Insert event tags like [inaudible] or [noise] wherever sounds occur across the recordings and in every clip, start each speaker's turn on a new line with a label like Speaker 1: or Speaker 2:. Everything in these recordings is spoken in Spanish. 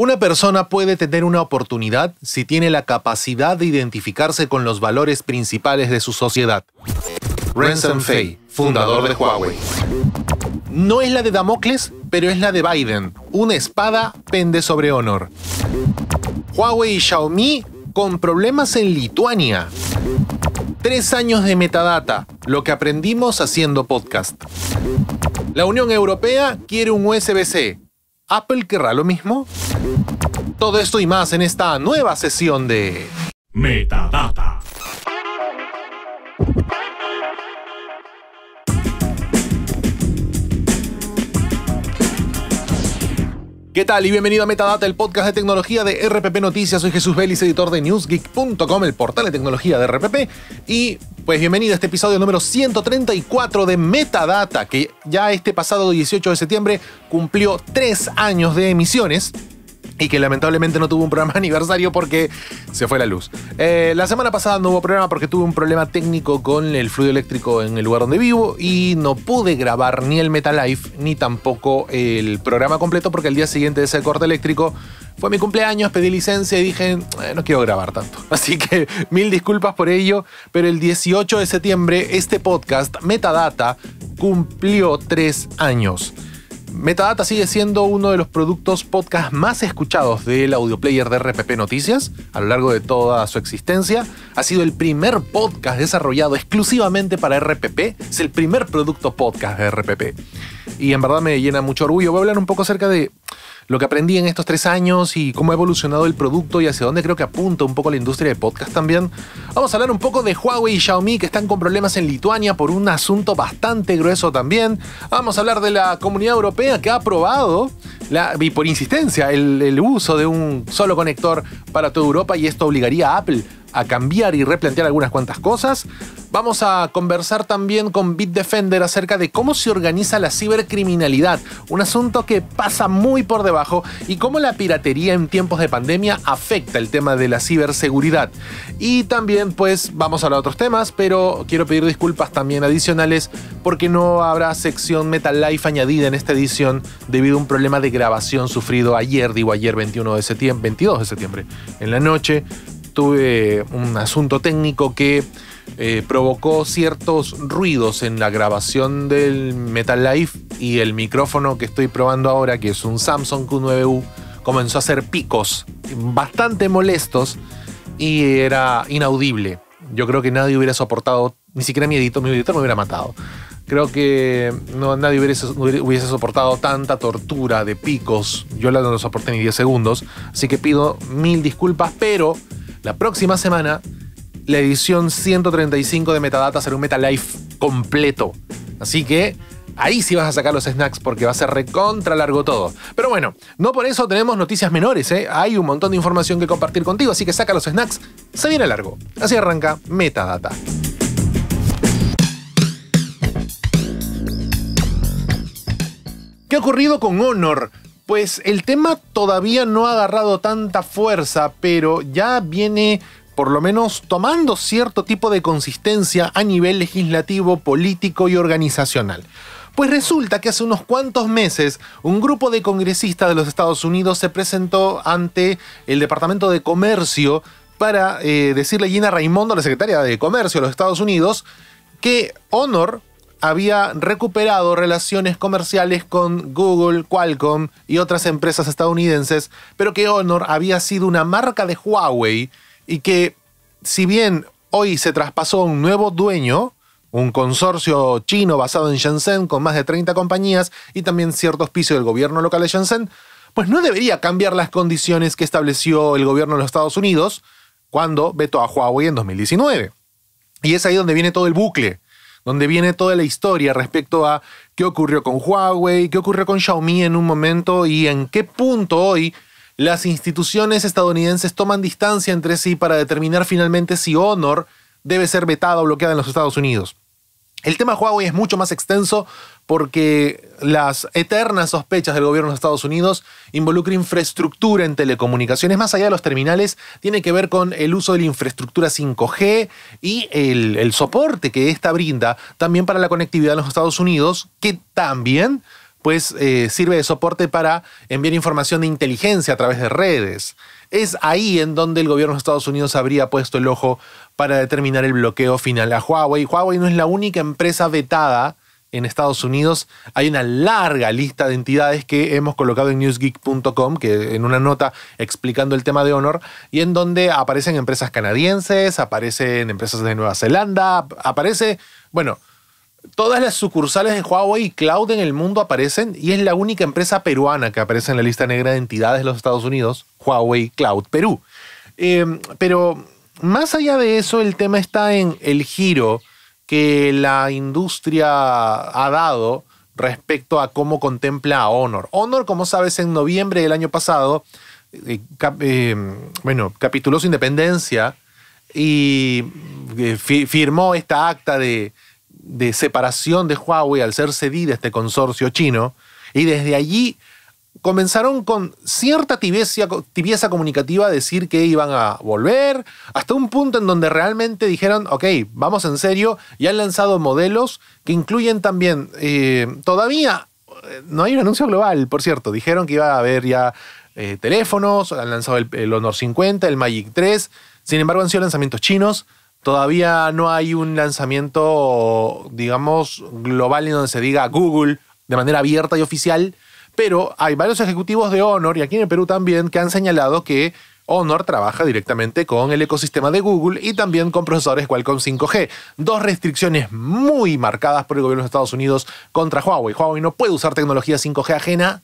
Speaker 1: Una persona puede tener una oportunidad si tiene la capacidad de identificarse con los valores principales de su sociedad. Ransom Fay, fundador de Huawei. No es la de Damocles, pero es la de Biden. Una espada pende sobre honor. Huawei y Xiaomi con problemas en Lituania. Tres años de metadata, lo que aprendimos haciendo podcast. La Unión Europea quiere un USB-C, ¿Apple querrá lo mismo? Todo esto y más en esta nueva sesión de Metadata. ¿Qué tal? Y bienvenido a Metadata, el podcast de tecnología de RPP Noticias. Soy Jesús Vélez, editor de NewsGeek.com, el portal de tecnología de RPP. Y pues bienvenido a este episodio número 134 de Metadata, que ya este pasado 18 de septiembre cumplió tres años de emisiones y que lamentablemente no tuvo un programa [laughs] aniversario porque se fue la luz. Eh, la semana pasada no hubo programa porque tuve un problema técnico con el fluido eléctrico en el lugar donde vivo y no pude grabar ni el Metalife ni tampoco el programa completo porque el día siguiente de ese corte eléctrico fue mi cumpleaños, pedí licencia y dije, eh, no quiero grabar tanto. [laughs] Así que mil disculpas por ello, pero el 18 de septiembre este podcast, Metadata, cumplió tres años. Metadata sigue siendo uno de los productos podcast más escuchados del audioplayer de RPP Noticias a lo largo de toda su existencia. Ha sido el primer podcast desarrollado exclusivamente para RPP. Es el primer producto podcast de RPP. Y en verdad me llena mucho orgullo. Voy a hablar un poco acerca de lo que aprendí en estos tres años y cómo ha evolucionado el producto y hacia dónde creo que apunta un poco la industria de podcast también. Vamos a hablar un poco de Huawei y Xiaomi que están con problemas en Lituania por un asunto bastante grueso también. Vamos a hablar de la comunidad europea que ha aprobado, la, y por insistencia, el uso de un solo conector para toda Europa y esto obligaría a Apple a cambiar y replantear algunas cuantas cosas. Vamos a conversar también con Bitdefender acerca de cómo se organiza la cibercriminalidad, un asunto que pasa muy por debajo, y cómo la piratería en tiempos de pandemia afecta el tema de la ciberseguridad. Y también pues vamos a hablar de otros temas, pero quiero pedir disculpas también adicionales porque no habrá sección Metal Life añadida en esta edición debido a un problema de grabación sufrido ayer, digo ayer 21 de septiembre, 22 de septiembre, en la noche tuve un asunto técnico que eh, provocó ciertos ruidos en la grabación del Metal Life y el micrófono que estoy probando ahora, que es un Samsung Q9U, comenzó a hacer picos bastante molestos y era inaudible. Yo creo que nadie hubiera soportado, ni siquiera mi editor, mi editor me hubiera matado. Creo que no, nadie hubiese, soportado tanta tortura de picos. Yo la no lo soporté ni 10 segundos. Así que pido mil disculpas, pero la próxima semana, la edición 135 de Metadata será un MetaLife completo. Así que ahí sí vas a sacar los snacks porque va a ser recontra largo todo. Pero bueno, no por eso tenemos noticias menores, ¿eh? hay un montón de información que compartir contigo, así que saca los snacks, se viene largo. Así arranca Metadata. ¿Qué ha ocurrido con Honor? Pues el tema todavía no ha agarrado tanta fuerza, pero ya viene por lo menos tomando cierto tipo de consistencia a nivel legislativo, político y organizacional. Pues resulta que hace unos cuantos meses un grupo de congresistas de los Estados Unidos se presentó ante el Departamento de Comercio para eh, decirle a Gina Raimondo, la secretaria de Comercio de los Estados Unidos, que Honor había recuperado relaciones comerciales con Google, Qualcomm y otras empresas estadounidenses, pero que Honor había sido una marca de Huawei y que si bien hoy se traspasó a un nuevo dueño, un consorcio chino basado en Shenzhen con más de 30 compañías y también cierto auspicio del gobierno local de Shenzhen, pues no debería cambiar las condiciones que estableció el gobierno de los Estados Unidos cuando vetó a Huawei en 2019. Y es ahí donde viene todo el bucle donde viene toda la historia respecto a qué ocurrió con Huawei, qué ocurrió con Xiaomi en un momento y en qué punto hoy las instituciones estadounidenses toman distancia entre sí para determinar finalmente si Honor debe ser vetada o bloqueada en los Estados Unidos. El tema Huawei es mucho más extenso, porque las eternas sospechas del gobierno de Estados Unidos involucran infraestructura en telecomunicaciones, más allá de los terminales, tiene que ver con el uso de la infraestructura 5G y el, soporte que esta brinda también para la conectividad en los Estados Unidos, que también pues eh, sirve de soporte para enviar información de inteligencia a través de redes. Es ahí en donde el gobierno de Estados Unidos habría puesto el ojo para determinar el bloqueo final a Huawei. Huawei no es la única empresa vetada en Estados Unidos hay una larga lista de entidades que hemos colocado en newsgeek.com, que en una nota explicando el tema de Honor, y en donde aparecen empresas canadienses, aparecen empresas de Nueva Zelanda, aparece, bueno, todas las sucursales de Huawei Cloud en el mundo aparecen y es la única empresa peruana que aparece en la lista negra de entidades de los Estados Unidos, Huawei Cloud Perú. Em, pero más allá de eso, el tema está en el giro que la industria ha dado respecto a cómo contempla a Honor. Honor, como sabes, en noviembre del año pasado, eh, eh, bueno, capituló su independencia y eh, firmó esta acta de, separación de Huawei al ser cedida este consorcio chino. Y desde allí comenzaron con cierta tibieza, comunicativa a decir que iban a volver, hasta un punto en donde realmente dijeron, ok, vamos en serio, y han lanzado modelos que incluyen también, eh, todavía, eh, no hay un anuncio global, por cierto, dijeron que iba a haber ya eh, teléfonos, han lanzado el, el Honor 50, el Magic 3, sin embargo han sido lanzamientos chinos, todavía no hay un lanzamiento, digamos, global en donde se diga Google de manera abierta y oficial, pero hay varios ejecutivos de Honor, y aquí en el Perú también, que han señalado que Honor trabaja directamente con el ecosistema de Google y también con procesadores Qualcomm 5G. Dos restricciones muy marcadas por el gobierno de Estados Unidos contra Huawei. Huawei no puede usar tecnología 5G ajena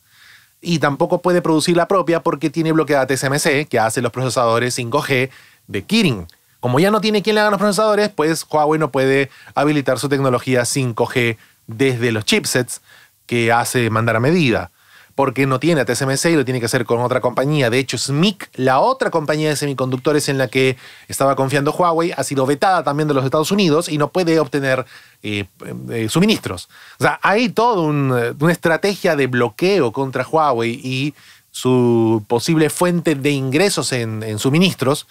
Speaker 1: y tampoco puede producir la propia porque tiene bloqueada TSMC, que hace los procesadores 5G de Kirin. Como ya no tiene quien le haga los procesadores, pues Huawei no puede habilitar su tecnología 5G desde los chipsets que hace mandar a medida porque no tiene a TSMC y lo tiene que hacer con otra compañía. De hecho, SMIC, la otra compañía de semiconductores en la que estaba confiando Huawei, ha sido vetada también de los Estados Unidos y no puede obtener eh, eh, eh, suministros. O sea, hay toda una estrategia de bloqueo contra Huawei y su posible fuente de ingresos en suministros.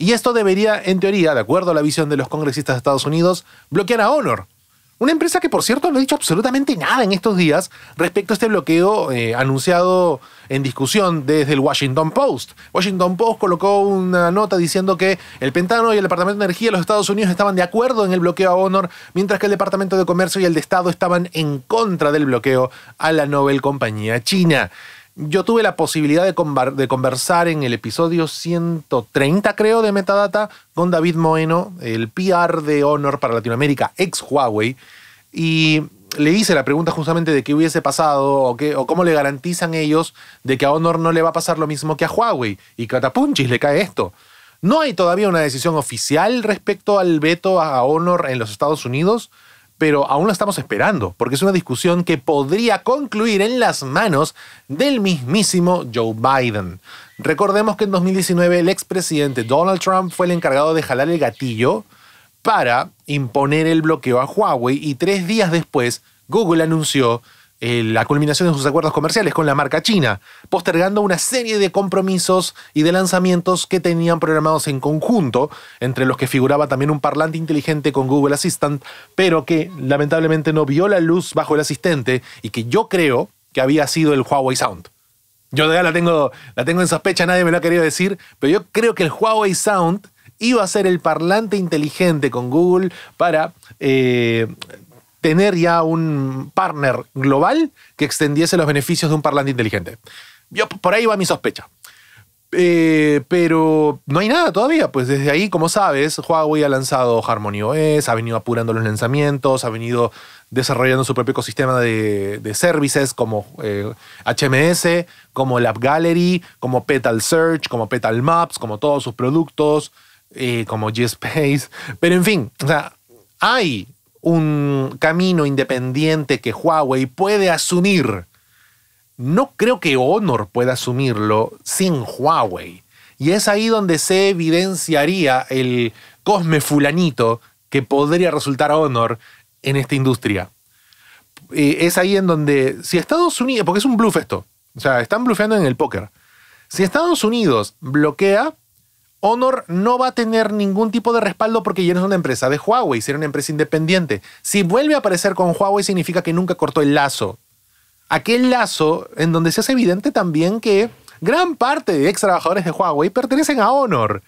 Speaker 1: Y esto debería, en teoría, de acuerdo a la visión de los congresistas de Estados Unidos, bloquear a Honor, una empresa que, por cierto, no ha dicho absolutamente nada en estos días respecto a este bloqueo eh, anunciado en discusión desde el Washington Post. Washington Post colocó una nota diciendo que el Pentano y el Departamento de Energía de los Estados Unidos estaban de acuerdo en el bloqueo a Honor, mientras que el Departamento de Comercio y el de Estado estaban en contra del bloqueo a la Nobel Compañía China. Yo tuve la posibilidad de, conversar en el episodio 130, creo, de Metadata con David Moeno, el PR de Honor para Latinoamérica, ex Huawei, y le hice la pregunta justamente de qué hubiese pasado o, o cómo le garantizan ellos de que a Honor no le va a pasar lo mismo que a Huawei y catapunchis le cae esto. No hay todavía una decisión oficial respecto al veto a Honor en los Estados Unidos, pero aún la estamos esperando, porque es una discusión que podría concluir en las manos del mismísimo Joe Biden. Recordemos que en 2019 el expresidente Donald Trump fue el encargado de jalar el gatillo para imponer el bloqueo a Huawei y tres días después Google anunció eh, la culminación de sus acuerdos comerciales con la marca china, postergando una serie de compromisos y de lanzamientos que tenían programados en conjunto, entre los que figuraba también un parlante inteligente con Google Assistant, pero que lamentablemente no vio la luz bajo el asistente y que yo creo que había sido el Huawei Sound. Yo todavía la tengo, la tengo en sospecha, nadie me lo ha querido decir, pero yo creo que el Huawei Sound iba a ser el parlante inteligente con Google para eh, tener ya un partner global que extendiese los beneficios de un parlante inteligente. Yo por ahí va mi sospecha. Eh, pero no hay nada todavía, pues desde ahí, como sabes, Huawei ha lanzado Harmony OS, ha venido apurando los lanzamientos, ha venido desarrollando su propio ecosistema de, de services como HMS, eh, como Lab Gallery, como Petal Search, como Petal Maps, como todos sus productos, eh, como G-Space. Pero en fin, o sea, hay un camino independiente que Huawei puede asumir. No creo que Honor pueda asumirlo sin Huawei. Y es ahí donde se evidenciaría el cosme fulanito que podría resultar Honor en esta industria. Eh, es ahí en donde, si Estados Unidos, porque es un bluff esto, o sea, están bluffeando en el póker. Si Estados Unidos bloquea, Honor no va a tener ningún tipo de respaldo porque ya no es una empresa de Huawei, sería una empresa independiente. Si vuelve a aparecer con Huawei significa que nunca cortó el lazo. Aquel lazo en donde se hace evidente también que gran parte de ex trabajadores de Huawei pertenecen a Honor.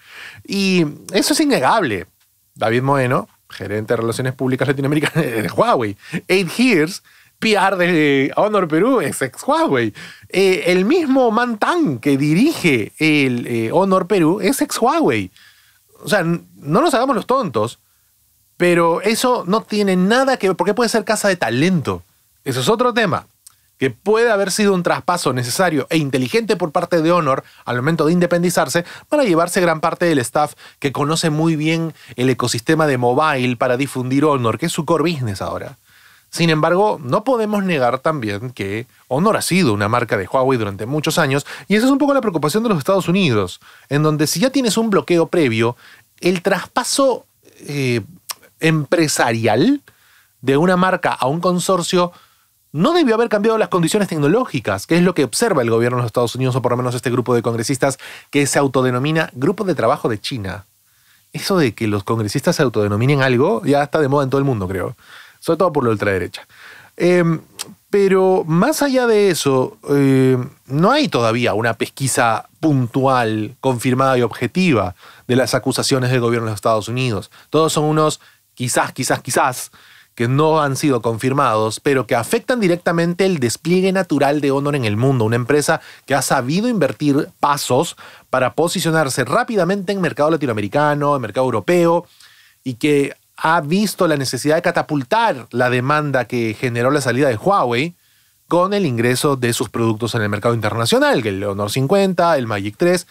Speaker 1: Y eso es innegable. David Moeno, gerente de Relaciones Públicas Latinoamericanas de Huawei, Eight Hears. PR de Honor Perú es ex Huawei. Eh, el mismo mantan que dirige el eh, Honor Perú es ex Huawei. O sea, no nos hagamos los tontos, pero eso no tiene nada que ver, porque puede ser casa de talento. Eso es otro tema, que puede haber sido un traspaso necesario e inteligente por parte de Honor al momento de independizarse para llevarse gran parte del staff que conoce muy bien el ecosistema de mobile para difundir Honor, que es su core business ahora. Sin embargo, no podemos negar también que Honor ha sido una marca de Huawei durante muchos años y esa es un poco la preocupación de los Estados Unidos, en donde si ya tienes un bloqueo previo, el traspaso eh, empresarial de una marca a un consorcio no debió haber cambiado las condiciones tecnológicas, que es lo que observa el gobierno de los Estados Unidos o por lo menos este grupo de congresistas que se autodenomina Grupo de Trabajo de China. Eso de que los congresistas se autodenominen algo ya está de moda en todo el mundo, creo sobre todo por la ultraderecha. Em, pero más allá de eso, eh, no hay todavía una pesquisa puntual, confirmada y objetiva de las acusaciones del gobierno de Estados Unidos. Todos son unos quizás, quizás, quizás, que no han sido confirmados, pero que afectan directamente el despliegue natural de Honor en el mundo, una empresa que ha sabido invertir pasos para posicionarse rápidamente en mercado latinoamericano, en mercado europeo, y que ha visto la necesidad de catapultar la demanda que generó la salida de Huawei con el ingreso de sus productos en el mercado internacional, el Honor 50, el Magic 3,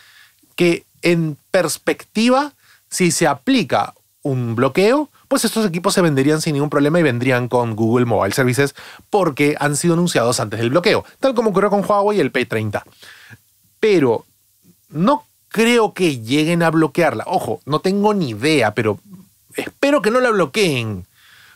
Speaker 1: que en perspectiva, si se aplica un bloqueo, pues estos equipos se venderían sin ningún problema y vendrían con Google Mobile Services porque han sido anunciados antes del bloqueo, tal como ocurrió con Huawei y el P30. Pero no creo que lleguen a bloquearla. Ojo, no tengo ni idea, pero espero que no la bloqueen.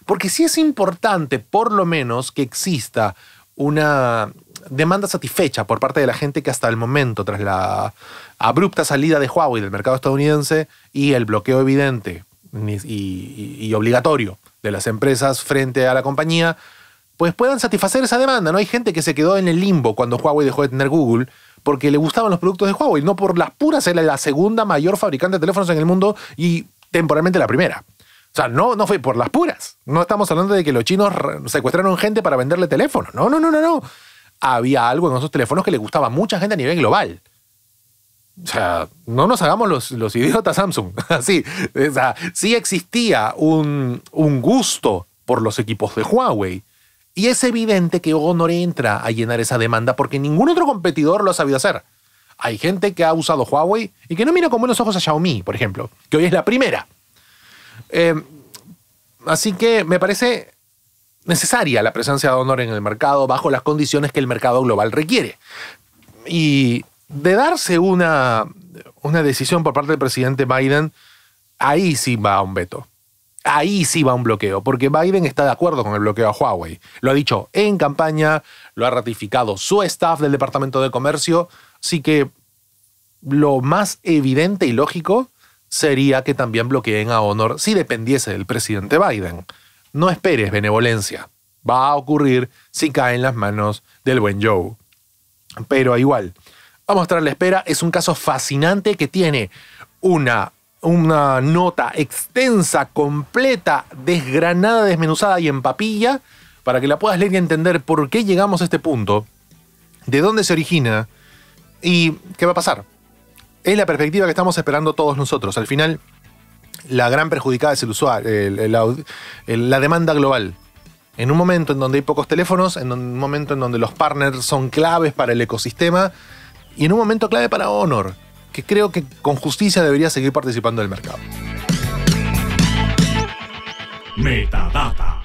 Speaker 1: Porque sí es importante, por lo menos, que exista una demanda satisfecha por parte de la gente que hasta el momento, tras la abrupta salida de Huawei del mercado estadounidense y el bloqueo evidente y, obligatorio de las empresas frente a la compañía, pues puedan satisfacer esa demanda. No hay gente que se quedó en el limbo cuando Huawei dejó de tener Google porque le gustaban los productos de Huawei, no por las puras, era la segunda mayor fabricante de teléfonos en el mundo y temporalmente la primera. O sea, no, no fue por las puras. No estamos hablando de que los chinos secuestraron gente para venderle teléfonos. No, no, no, no, no. Había algo en esos teléfonos que le gustaba a mucha gente a nivel global. O sea, no nos hagamos los, los idiotas Samsung. [laughs] Así. O sea, sí existía un, un gusto por los equipos de Huawei. Y es evidente que Honor entra a llenar esa demanda porque ningún otro competidor lo ha sabido hacer. Hay gente que ha usado Huawei y que no mira con buenos ojos a Xiaomi, por ejemplo, que hoy es la primera. Em, así que me parece necesaria la presencia de Honor en el mercado bajo las condiciones que el mercado global requiere. Y de darse una, una decisión por parte del presidente Biden, ahí sí va un veto. Ahí sí va un bloqueo, porque Biden está de acuerdo con el bloqueo a Huawei. Lo ha dicho en campaña, lo ha ratificado su staff del Departamento de Comercio, Así que lo más evidente y lógico sería que también bloqueen a Honor si dependiese del presidente Biden. No esperes benevolencia. Va a ocurrir si cae en las manos del buen Joe. Pero igual, vamos a mostrar la espera. Es un caso fascinante que tiene una, una nota extensa, completa, desgranada, desmenuzada y en papilla para que la puedas leer y entender por qué llegamos a este punto, de dónde se origina, ¿Y qué va a pasar? Es la perspectiva que estamos esperando todos nosotros. Al final, la gran perjudicada es el usuario, la demanda global. En un momento en donde hay pocos teléfonos, en un momento en donde los partners son claves para el ecosistema y en un momento clave para Honor, que creo que con justicia debería seguir participando del mercado. Metadata.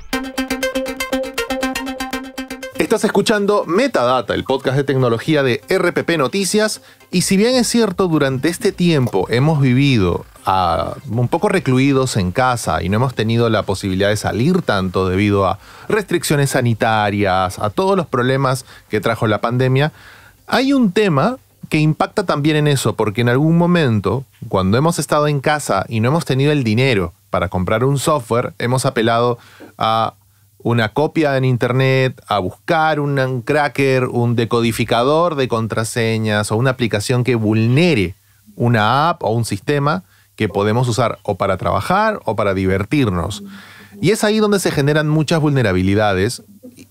Speaker 1: Estás escuchando Metadata, el podcast de tecnología de RPP Noticias, y si bien es cierto, durante este tiempo hemos vivido ah, un poco recluidos en casa y no hemos tenido la posibilidad de salir tanto debido a restricciones sanitarias, a todos los problemas que trajo la pandemia, hay un tema que impacta también en eso, porque en algún momento, cuando hemos estado en casa y no hemos tenido el dinero para comprar un software, hemos apelado a una copia en internet, a buscar un cracker, un decodificador de contraseñas o una aplicación que vulnere una app o un sistema que podemos usar o para trabajar o para divertirnos. Y es ahí donde se generan muchas vulnerabilidades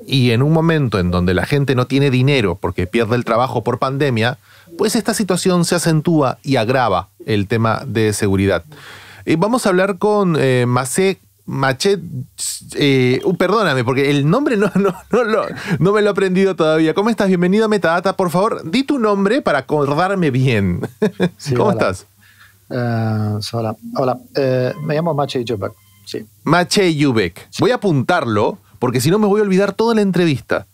Speaker 1: y en un momento en donde la gente no tiene dinero porque pierde el trabajo por pandemia, pues esta situación se acentúa y agrava el tema de seguridad. Y eh, vamos a hablar con eh, Machet, eh, uh, perdóname, porque el nombre no, no, me lo he aprendido todavía. ¿Cómo estás? Bienvenido a Metadata. Por favor, di tu nombre para acordarme bien.
Speaker 2: [laughs] ¿Cómo estás? Eh, hola, eh, me llamo Mache Yubek. Sí.
Speaker 1: Mache Yubek. Voy a apuntarlo porque si no me voy a olvidar toda la entrevista.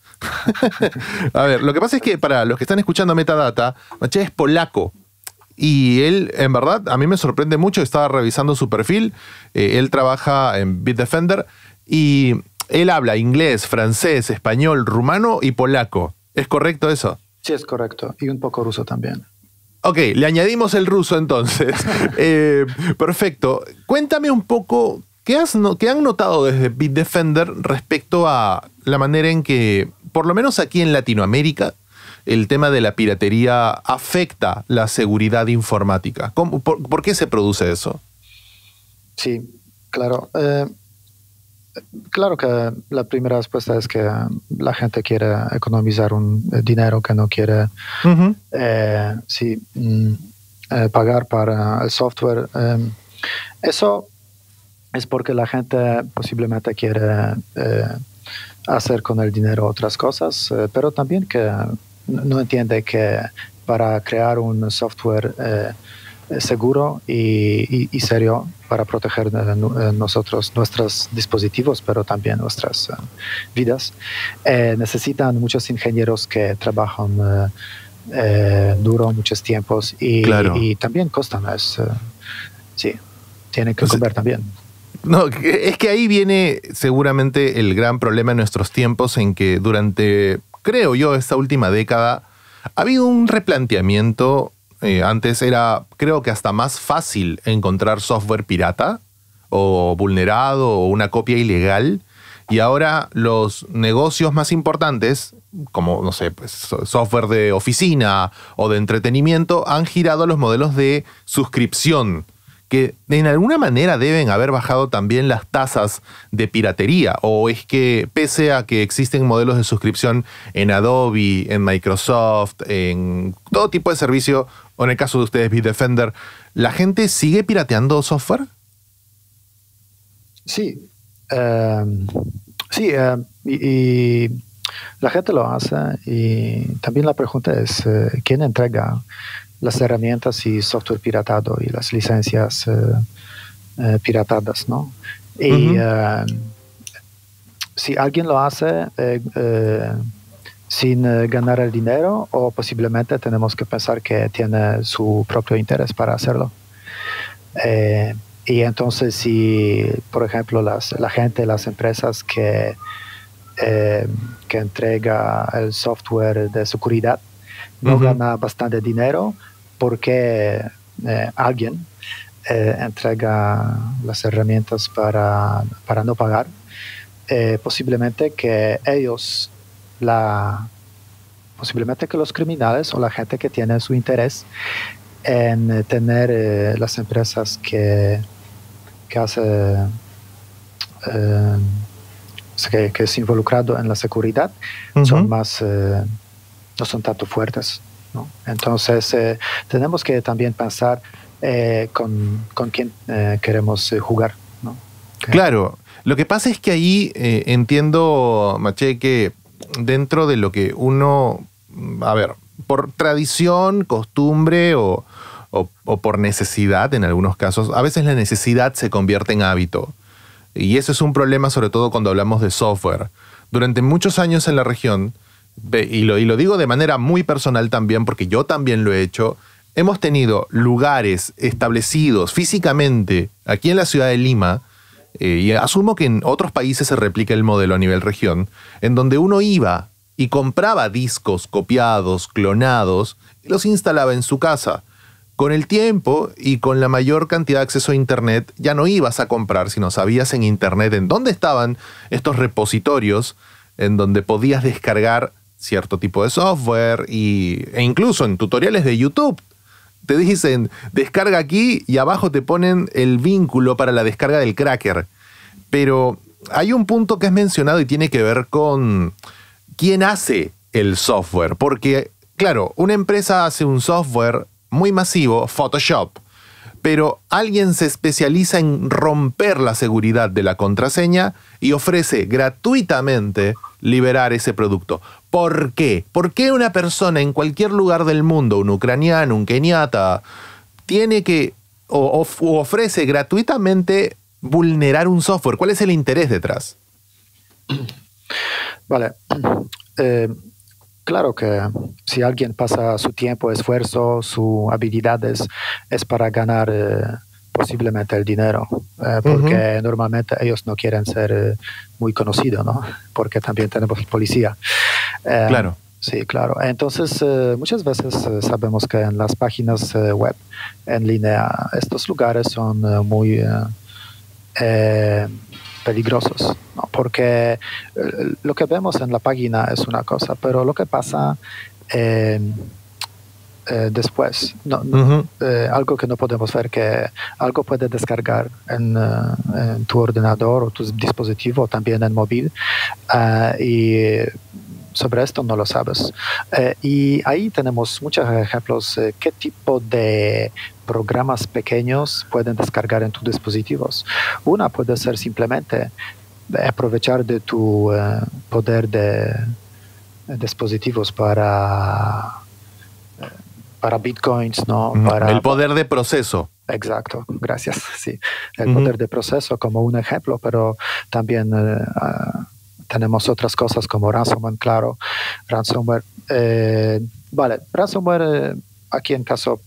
Speaker 1: [laughs] a ver, lo que pasa es que para los que están escuchando Metadata, Mache es polaco. Y él, en verdad, a mí me sorprende mucho. Estaba revisando su perfil. Eh, él trabaja en Bitdefender y él habla inglés, francés, español, rumano y polaco. ¿Es correcto eso? Sí, es correcto. Y un poco ruso también. Ok, le añadimos el ruso entonces. [laughs] Eh, perfecto. Cuéntame un poco ¿Qué, has ¿Qué, han notado desde Bitdefender respecto a la manera en que, por lo menos aquí en Latinoamérica, el tema de la piratería afecta la seguridad informática. por, qué se produce eso?
Speaker 2: Sí, claro. Eh, claro que la primera respuesta es que um,
Speaker 1: la gente quiere
Speaker 2: economizar un eh, dinero que no quiere eh, sí, mm, pagar para el software. Em, eso es porque la gente posiblemente quiere hacer con el dinero otras cosas, pero también que no entiende que para crear un software eh, seguro y, serio para proteger eh, eh, nosotros nuestros dispositivos, pero también nuestras vidas, necesitan muchos ingenieros que trabajan duro muchos tiempos y, también costan. más. sí, tienen que cubrir también.
Speaker 1: No, es que ahí viene seguramente el gran problema en nuestros tiempos en que durante creo yo, esta última década, ha habido un replanteamiento. Eh, antes era, creo que hasta más fácil encontrar software pirata o vulnerado o una copia ilegal. Y ahora los negocios más importantes, como, no sé, pues, software de oficina o de entretenimiento, han girado a los modelos de suscripción en alguna manera deben haber bajado también las tasas de piratería, o es que pese a que existen modelos de suscripción en Adobe, en Microsoft, en todo tipo de servicio, o en el caso de ustedes, Bitdefender, ¿la gente sigue pirateando software? Sí, em, sí, em, y, la gente lo
Speaker 2: hace, y también la pregunta es, eh, ¿quién entrega? las herramientas y software piratado y las licencias eh, eh, piratadas, Y eh, si alguien lo hace sin ganar el dinero o posiblemente tenemos que pensar que tiene su propio interés para hacerlo. y entonces si, por ejemplo, las, la gente, las empresas que, que entrega el software de seguridad no gana bastante dinero porque eh, alguien eh, entrega las herramientas para, no pagar. Eh, posiblemente que ellos, la, posiblemente que los criminales o la gente que tiene su interés en tener las empresas que, que hace... que, es involucrado en la seguridad son más no son tanto fuertes. ¿no? Entonces, eh, tenemos que también pensar eh, con, quién eh, queremos jugar. ¿no?
Speaker 1: Claro, lo que pasa es que ahí entiendo, Maché, que dentro de lo que uno, a ver, por tradición, costumbre o, o, por necesidad en algunos casos, a veces la necesidad se convierte en hábito. Y ese es un problema sobre todo cuando hablamos de software. Durante muchos años en la región, y lo, digo de manera muy personal también, porque yo también lo he hecho, hemos tenido lugares establecidos físicamente aquí en la ciudad de Lima, eh, y asumo que en otros países se replica el modelo a nivel región, en donde uno iba y compraba discos copiados, clonados, y los instalaba en su casa. Con el tiempo y con la mayor cantidad de acceso a Internet, ya no ibas a comprar, sino sabías en Internet en dónde estaban estos repositorios en donde podías descargar cierto tipo de software y, e incluso en tutoriales de YouTube te dicen descarga aquí y abajo te ponen el vínculo para la descarga del cracker. Pero hay un punto que es mencionado y tiene que ver con quién hace el software. Porque, claro, una empresa hace un software muy masivo, Photoshop, pero alguien se especializa en romper la seguridad de la contraseña y ofrece gratuitamente liberar ese producto. ¿Por qué? ¿Por qué una persona en cualquier lugar del mundo, un ucraniano, un keniata, tiene que o, ofrece gratuitamente vulnerar un software? ¿Cuál es el interés detrás? [clears throat] Vale. [clears throat] Eh,
Speaker 2: claro que si alguien pasa su tiempo, esfuerzo, sus habilidades, es para ganar. Eh, posiblemente el dinero, eh, porque normalmente ellos no quieren ser eh, muy conocidos, ¿no? Porque también tenemos policía. Eh, claro. Sí, claro. Entonces, muchas veces sabemos que en las páginas web en línea estos lugares son muy peligrosos, porque lo que vemos en la página es una cosa, pero lo que pasa eh, después. No, eh, algo que no podemos ver, que algo puede descargar en, eh, tu ordenador o tu dispositivo, también en móvil, y sobre esto no lo sabes. y ahí tenemos muchos ejemplos qué tipo de programas pequeños pueden descargar en tus dispositivos. Una puede ser simplemente aprovechar de tu poder de dispositivos para para bitcoins, ¿no? Mm, para, el
Speaker 1: poder de proceso.
Speaker 2: Exacto, gracias. Sí, el poder de proceso como un ejemplo, pero también eh, ah, tenemos otras cosas como ransomware, claro. Ransomware, eh, vale, ransomware eh, aquí en caso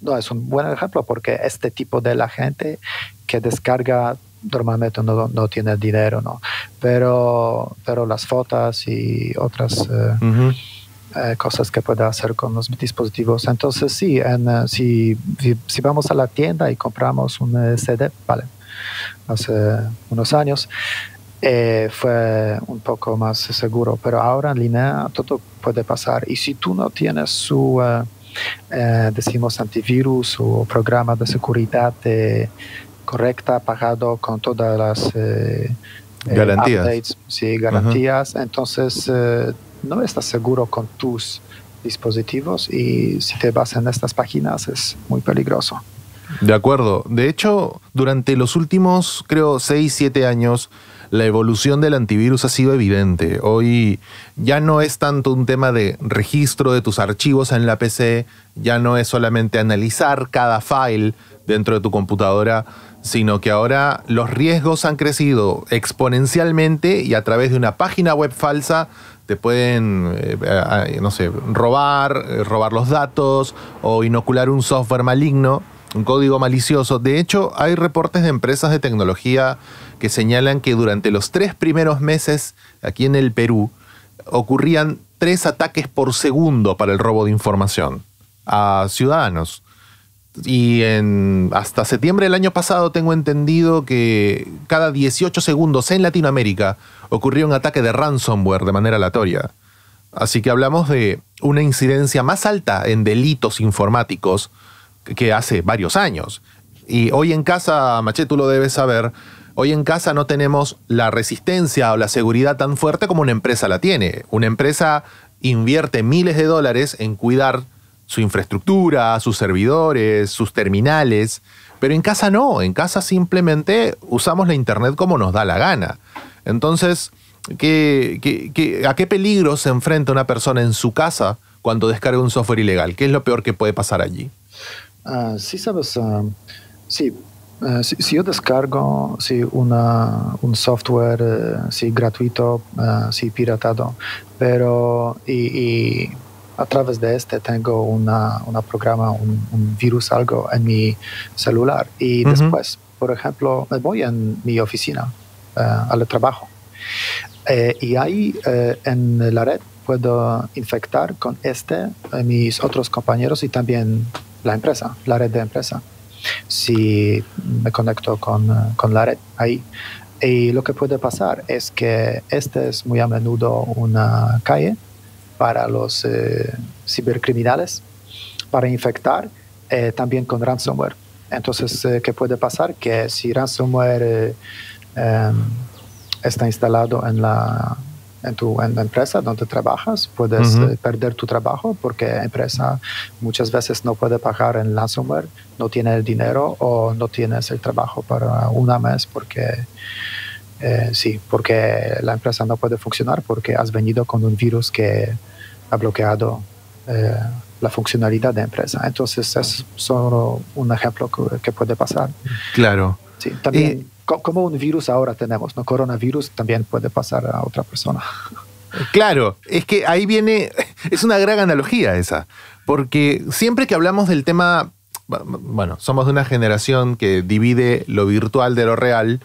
Speaker 2: no es un buen ejemplo porque este tipo de la gente que descarga normalmente no, tiene dinero, ¿no? Pero, pero las fotos y otras... Eh, cosas que pueda hacer con los dispositivos. Entonces, sí, eh, si, vamos a la tienda y compramos un eh, CD, vale, hace unos años, fue un poco más seguro, pero ahora en línea todo puede pasar. Y si tú no tienes su, decimos, antivirus o programa de seguridad correcta, pagado con todas las...
Speaker 1: garantías.
Speaker 2: garantías. Entonces, no estás seguro con tus dispositivos y si te vas en estas páginas es muy peligroso.
Speaker 1: De acuerdo. De hecho, durante los últimos, creo, 6, 7 años, la evolución del antivirus ha sido evidente. Hoy ya no es tanto un tema de registro de tus archivos en la PC, ya no es solamente analizar cada file dentro de tu computadora, sino que ahora los riesgos han crecido exponencialmente y a través de una página web falsa te pueden, eh, no sé, robar, eh, robar los datos o inocular un software maligno, un código malicioso. De hecho, hay reportes de empresas de tecnología que señalan que durante los tres primeros meses aquí en el Perú ocurrían tres ataques por segundo para el robo de información a ciudadanos. Y en, hasta septiembre del año pasado tengo entendido que cada 18 segundos en Latinoamérica ocurrió un ataque de ransomware de manera aleatoria. Así que hablamos de una incidencia más alta en delitos informáticos que hace varios años. Y hoy en casa, Maché, tú lo debes saber, hoy en casa no tenemos la resistencia o la seguridad tan fuerte como una empresa la tiene. Una empresa invierte miles de dólares en cuidar su infraestructura, sus servidores, sus terminales, pero en casa no, en casa simplemente usamos la Internet como nos da la gana. Entonces, ¿qué, a qué peligro se enfrenta una persona en su casa cuando descarga un software ilegal? ¿Qué es lo peor que puede pasar allí? Ah,
Speaker 2: sí, sabes, ah, sí. Ah, si, yo descargo si una, un software eh, gratuito, si piratado, pero y a través de este tengo una, programa, un, virus, algo en mi celular. Y después, por ejemplo, me voy en mi oficina eh, al trabajo. Eh, y ahí eh, en la red puedo infectar con este mis otros compañeros y también la empresa, la red de empresa. Si me conecto con, con la red ahí. Y lo que puede pasar es que este es muy a menudo una calle para los eh, cibercriminales, para infectar eh, también con ransomware. Entonces, eh, ¿qué puede pasar? Que si ransomware em, está instalado en, la, en la empresa donde trabajas, puedes perder tu trabajo porque la empresa muchas veces no puede pagar en ransomware, no tiene el dinero o no tienes el trabajo para una mes porque eh, sí, porque la empresa no puede funcionar porque has venido con un virus que ha bloqueado eh, la funcionalidad de empresa. Entonces es solo un ejemplo que, puede pasar. Claro. Sí, también como un virus ahora tenemos, ¿no? Coronavirus también puede pasar a otra persona. [laughs]
Speaker 1: Claro, es que ahí viene, es una gran analogía esa, porque siempre que hablamos del tema, bueno, somos de una generación que divide lo virtual de lo real,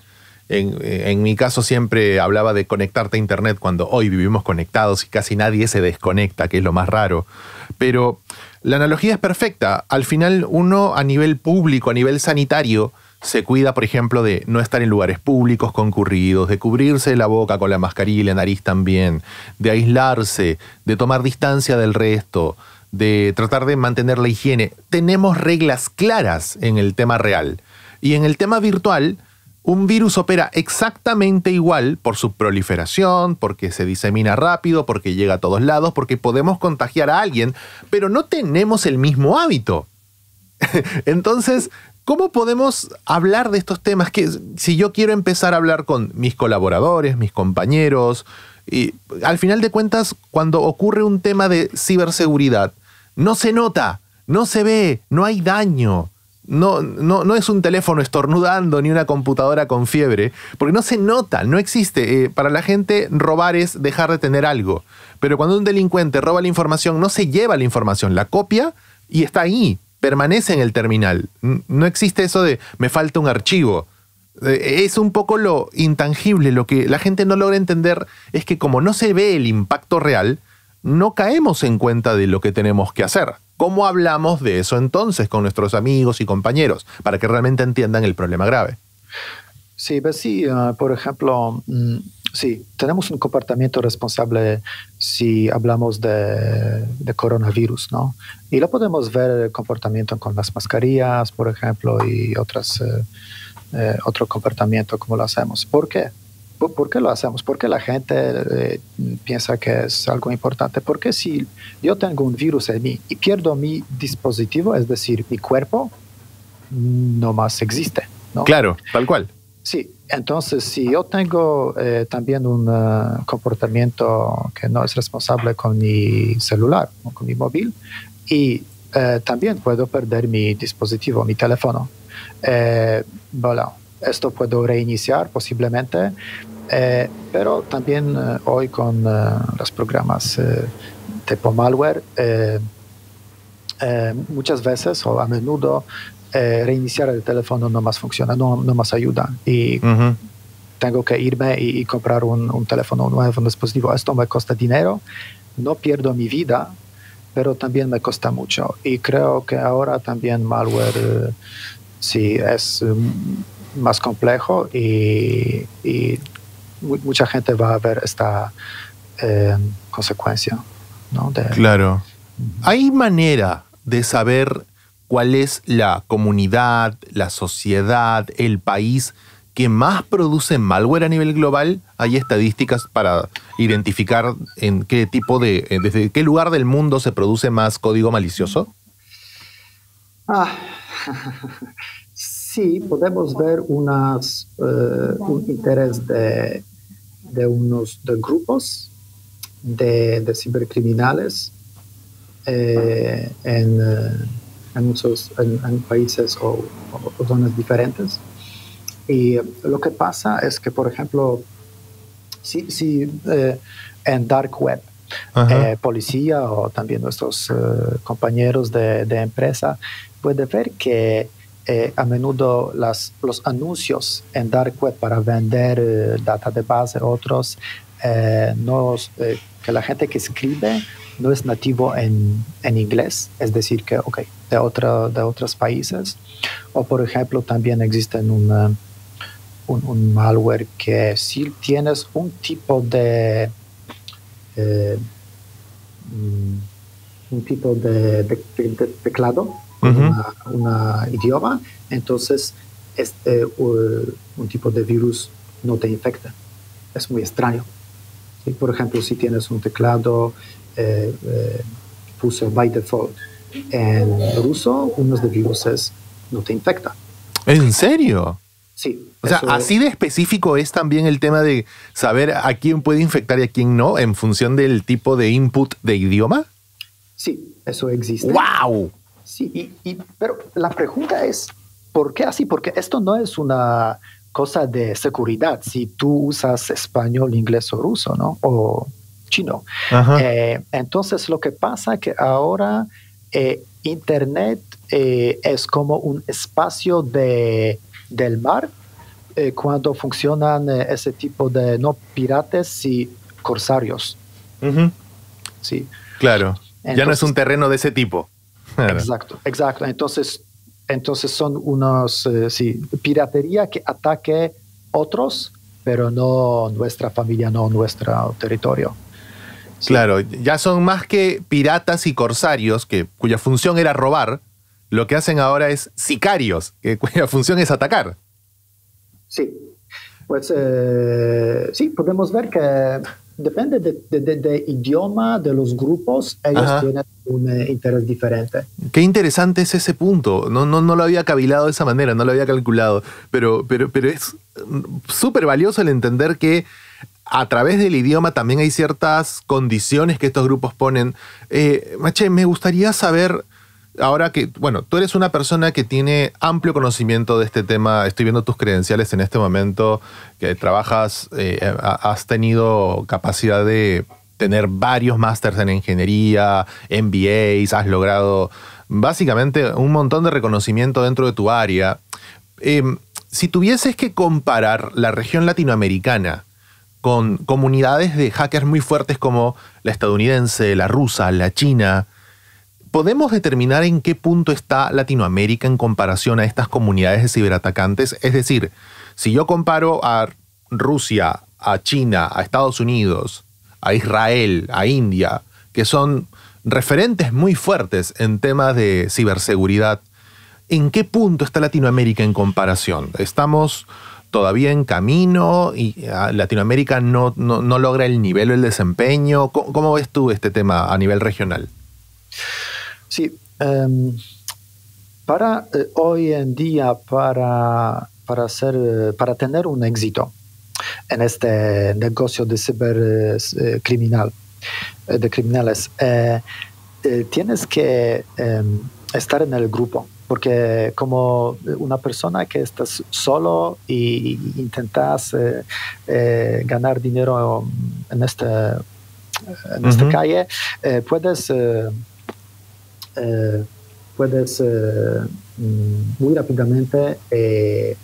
Speaker 1: eh, en, mi caso siempre hablaba de conectarte a Internet cuando hoy vivimos conectados y casi nadie se desconecta, que es lo más raro. Pero la analogía es perfecta. Al final uno a nivel público, a nivel sanitario, se cuida, por ejemplo, de no estar en lugares públicos concurridos, de cubrirse la boca con la mascarilla y la nariz también, de aislarse, de tomar distancia del resto, de tratar de mantener la higiene. Tenemos reglas claras en el tema real. Y en el tema virtual, un virus opera exactamente igual por su proliferación, porque se disemina rápido, porque llega a todos lados, porque podemos contagiar a alguien, pero no tenemos el mismo hábito. [laughs] Entonces, ¿cómo podemos hablar de estos temas? Que si yo quiero empezar a hablar con mis colaboradores, mis compañeros, y al final de cuentas, cuando ocurre un tema de ciberseguridad, no se nota, no se ve, no hay daño. No, no, es un teléfono estornudando ni una computadora con fiebre, porque no se nota, no existe. Eh, para la gente robar es dejar de tener algo, pero cuando un delincuente roba la información, no se lleva la información, la copia y está ahí, permanece en el terminal. No existe eso de me falta un archivo. Eh, es un poco lo intangible, lo que la gente no logra entender es que como no se ve el impacto real, no caemos en cuenta de lo que tenemos que hacer. ¿Cómo hablamos de eso entonces con nuestros amigos y compañeros para que realmente entiendan el problema grave?
Speaker 2: Sí, pues sí, ah, por ejemplo, mm, sí, tenemos un comportamiento responsable si hablamos de, coronavirus, ¿no? Y lo podemos ver el comportamiento con las mascarillas, por ejemplo, y otras, eh, eh, otro comportamiento como lo hacemos. ¿Por qué? ¿Por qué lo hacemos? Porque la gente eh, piensa que es algo importante. Porque si yo tengo un virus en mí y pierdo mi dispositivo, es decir, mi cuerpo, no más existe.
Speaker 1: ¿no? Claro, tal cual.
Speaker 2: Sí, entonces si yo tengo eh, también un eh, comportamiento que no es responsable con mi celular o con mi móvil, y también puedo perder mi dispositivo, mi teléfono. Eh, Esto puedo reiniciar posiblemente eh, pero también eh, hoy con eh, los programas tipo malware, muchas veces o a menudo reiniciar el teléfono no más funciona, no, más ayuda. Y tengo que irme y, comprar un, un, teléfono nuevo, un dispositivo. Esto me cuesta dinero, no pierdo mi vida, pero también me cuesta mucho. Y creo que ahora también malware, sí, es mm, más complejo y, y mucha gente va a ver esta eh, consecuencia.
Speaker 1: claro. ¿Hay manera de saber cuál es la comunidad, la sociedad, el país que más produce malware a nivel global? ¿Hay estadísticas para identificar en qué tipo de, eh, desde qué lugar del mundo se produce más código malicioso?
Speaker 2: Ah. [laughs] sí, podemos ver unas, eh, un interés de de unos de grupos de, de cibercriminales eh, eh, en, muchos, en, países o, zonas diferentes. Y lo que pasa es que, por ejemplo, si, si eh, en Dark Web, policía o también nuestros compañeros de, de empresa puede ver que eh, a menudo los anuncios en dark web para vender eh, data de base otros, eh, que la gente que escribe no es nativo en, inglés, es decir, que, de, de otros países. O, por ejemplo, también existe un, malware que si tienes un tipo de... Mm, un tipo de teclado un idioma, entonces este, un tipo de virus no te infecta. Es muy extraño. Por ejemplo, si tienes un teclado, eh, eh, puso by default en ruso, unos de viruses
Speaker 1: no te infecta. ¿En serio?
Speaker 2: Sí. O sea, así
Speaker 1: de específico es también el tema de saber a quién puede infectar y a quién no en función del tipo de input de idioma. Sí, eso existe. ¡Wow!
Speaker 2: Sí, y, pero la pregunta es, ¿por qué así? Porque esto no es una cosa de seguridad si tú usas español, inglés o ruso, ¿no? O chino. Eh, entonces, lo que pasa es que ahora eh, Internet eh, es como un espacio de, del mar cuando funcionan ese tipo de, no pirates, y corsarios.
Speaker 1: Sí. Claro. ya no es un terreno de ese tipo. Exacto,
Speaker 2: exacto. Entonces, entonces son unos, eh, sí, piratería que ataque otros, pero no nuestra familia, no nuestro territorio.
Speaker 1: Claro, ya son más que piratas y corsarios, que, cuya función era robar, lo que hacen ahora es sicarios, que, [laughs] cuya función es atacar.
Speaker 2: Sí, pues eh, sí, podemos ver que depende del idioma, de los grupos, ellos tienen un eh, interés diferente.
Speaker 1: Qué interesante es ese punto. No, no, no lo había cavilado de esa manera, no lo había calculado. Pero, pero, pero es mm, súper valioso el entender que a través del idioma también hay ciertas condiciones que estos grupos ponen. Eh, mache, me gustaría saber ahora que, bueno, tú eres una persona que tiene amplio conocimiento de este tema, estoy viendo tus credenciales en este momento, que trabajas, eh, eh, has tenido capacidad de tener varios másters en ingeniería, MBAs, has logrado básicamente un montón de reconocimiento dentro de tu área. Em, si tuvieses que comparar la región latinoamericana con comunidades de hackers muy fuertes como la estadounidense, la rusa, la china, ¿Podemos determinar en qué punto está Latinoamérica en comparación a estas comunidades de ciberatacantes? Es decir, si yo comparo a Rusia, a China, a Estados Unidos, a Israel, a India, que son referentes muy fuertes en temas de ciberseguridad, ¿en qué punto está Latinoamérica en comparación? ¿Estamos todavía en camino y ah, Latinoamérica no, no, logra el nivel o el desempeño? ¿Cómo ves tú este tema a nivel regional?
Speaker 2: Sí. Em, para eh, hoy en día, para, para, hacer, para tener un éxito en este negocio de cibercriminal, eh, eh, de criminales, tienes que em, estar en el grupo, porque como una persona que estás solo y, intentas ganar dinero en, este, en esta calle, puedes eh, puedes eh, mm, muy rápidamente, eh,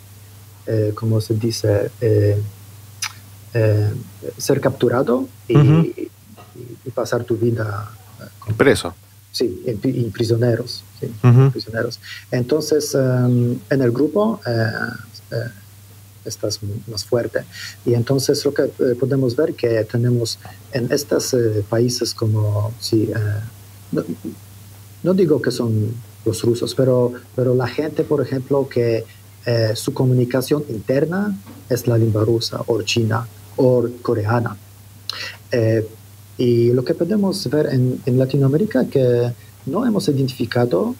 Speaker 2: como se dice, ser capturado y, pasar tu vida preso. Sí, y, prisioneros, Entonces, em, en el grupo estás más fuerte. Y entonces lo que podemos ver que tenemos en estos países como, sí, no digo que son los rusos, pero, pero la gente, por ejemplo, que eh, su comunicación interna es la lengua rusa o china o coreana. Eh, y lo que podemos ver en, Latinoamérica es que no hemos identificado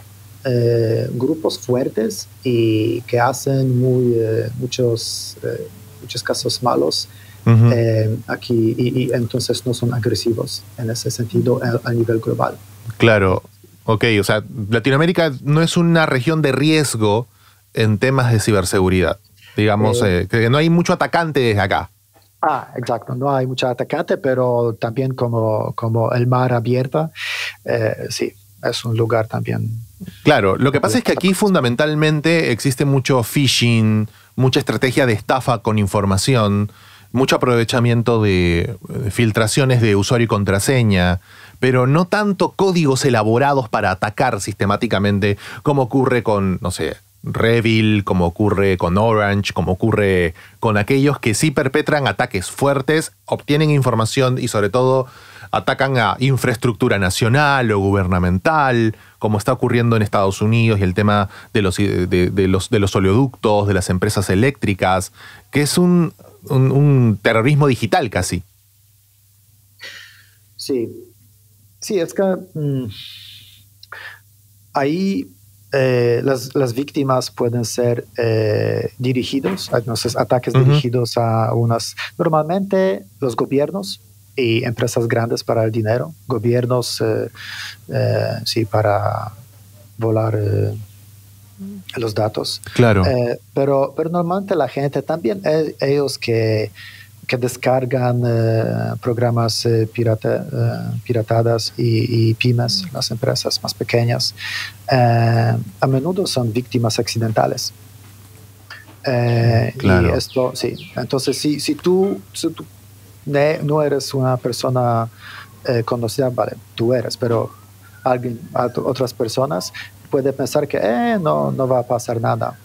Speaker 2: eh, grupos fuertes y que hacen muy, muchos, muchos casos malos aquí y, entonces no son agresivos en ese sentido a, a
Speaker 1: nivel global. Claro, Ok, o sea, Latinoamérica no es una región de riesgo en temas de ciberseguridad. Digamos, eh, que no hay mucho atacante desde acá.
Speaker 2: Ah, exacto, no hay mucho atacante, pero también como, como el mar abierta, eh, sí, es un lugar también.
Speaker 1: Claro, lo que pasa es que aquí fundamentalmente existe mucho phishing, mucha estrategia de estafa con información, mucho aprovechamiento de eh, filtraciones de usuario y contraseña pero no tanto códigos elaborados para atacar sistemáticamente, como ocurre con, no sé, Revil, como ocurre con Orange, como ocurre con aquellos que sí perpetran ataques fuertes, obtienen información y sobre todo atacan a infraestructura nacional o gubernamental, como está ocurriendo en Estados Unidos y el tema de los, de, los, de los oleoductos, de las empresas eléctricas, que es un terrorismo digital casi.
Speaker 2: Sí, Sí, es que mm, ahí eh, las, las, víctimas pueden ser eh, dirigidos, entonces ataques dirigidos a unas... Normalmente los gobiernos y empresas grandes para el dinero, gobiernos, eh, eh, sí, para volar los datos. Claro. pero, pero normalmente la gente también, ellos que que descargan eh, programas eh, eh, piratadas y, pymes, mm. las empresas más pequeñas, a menudo son víctimas accidentales. claro. esto, sí. Entonces, si, si tú, si tú no eres una persona conocida, vale, tú eres, pero alguien, otras personas pueden pensar que no, no va a pasar nada.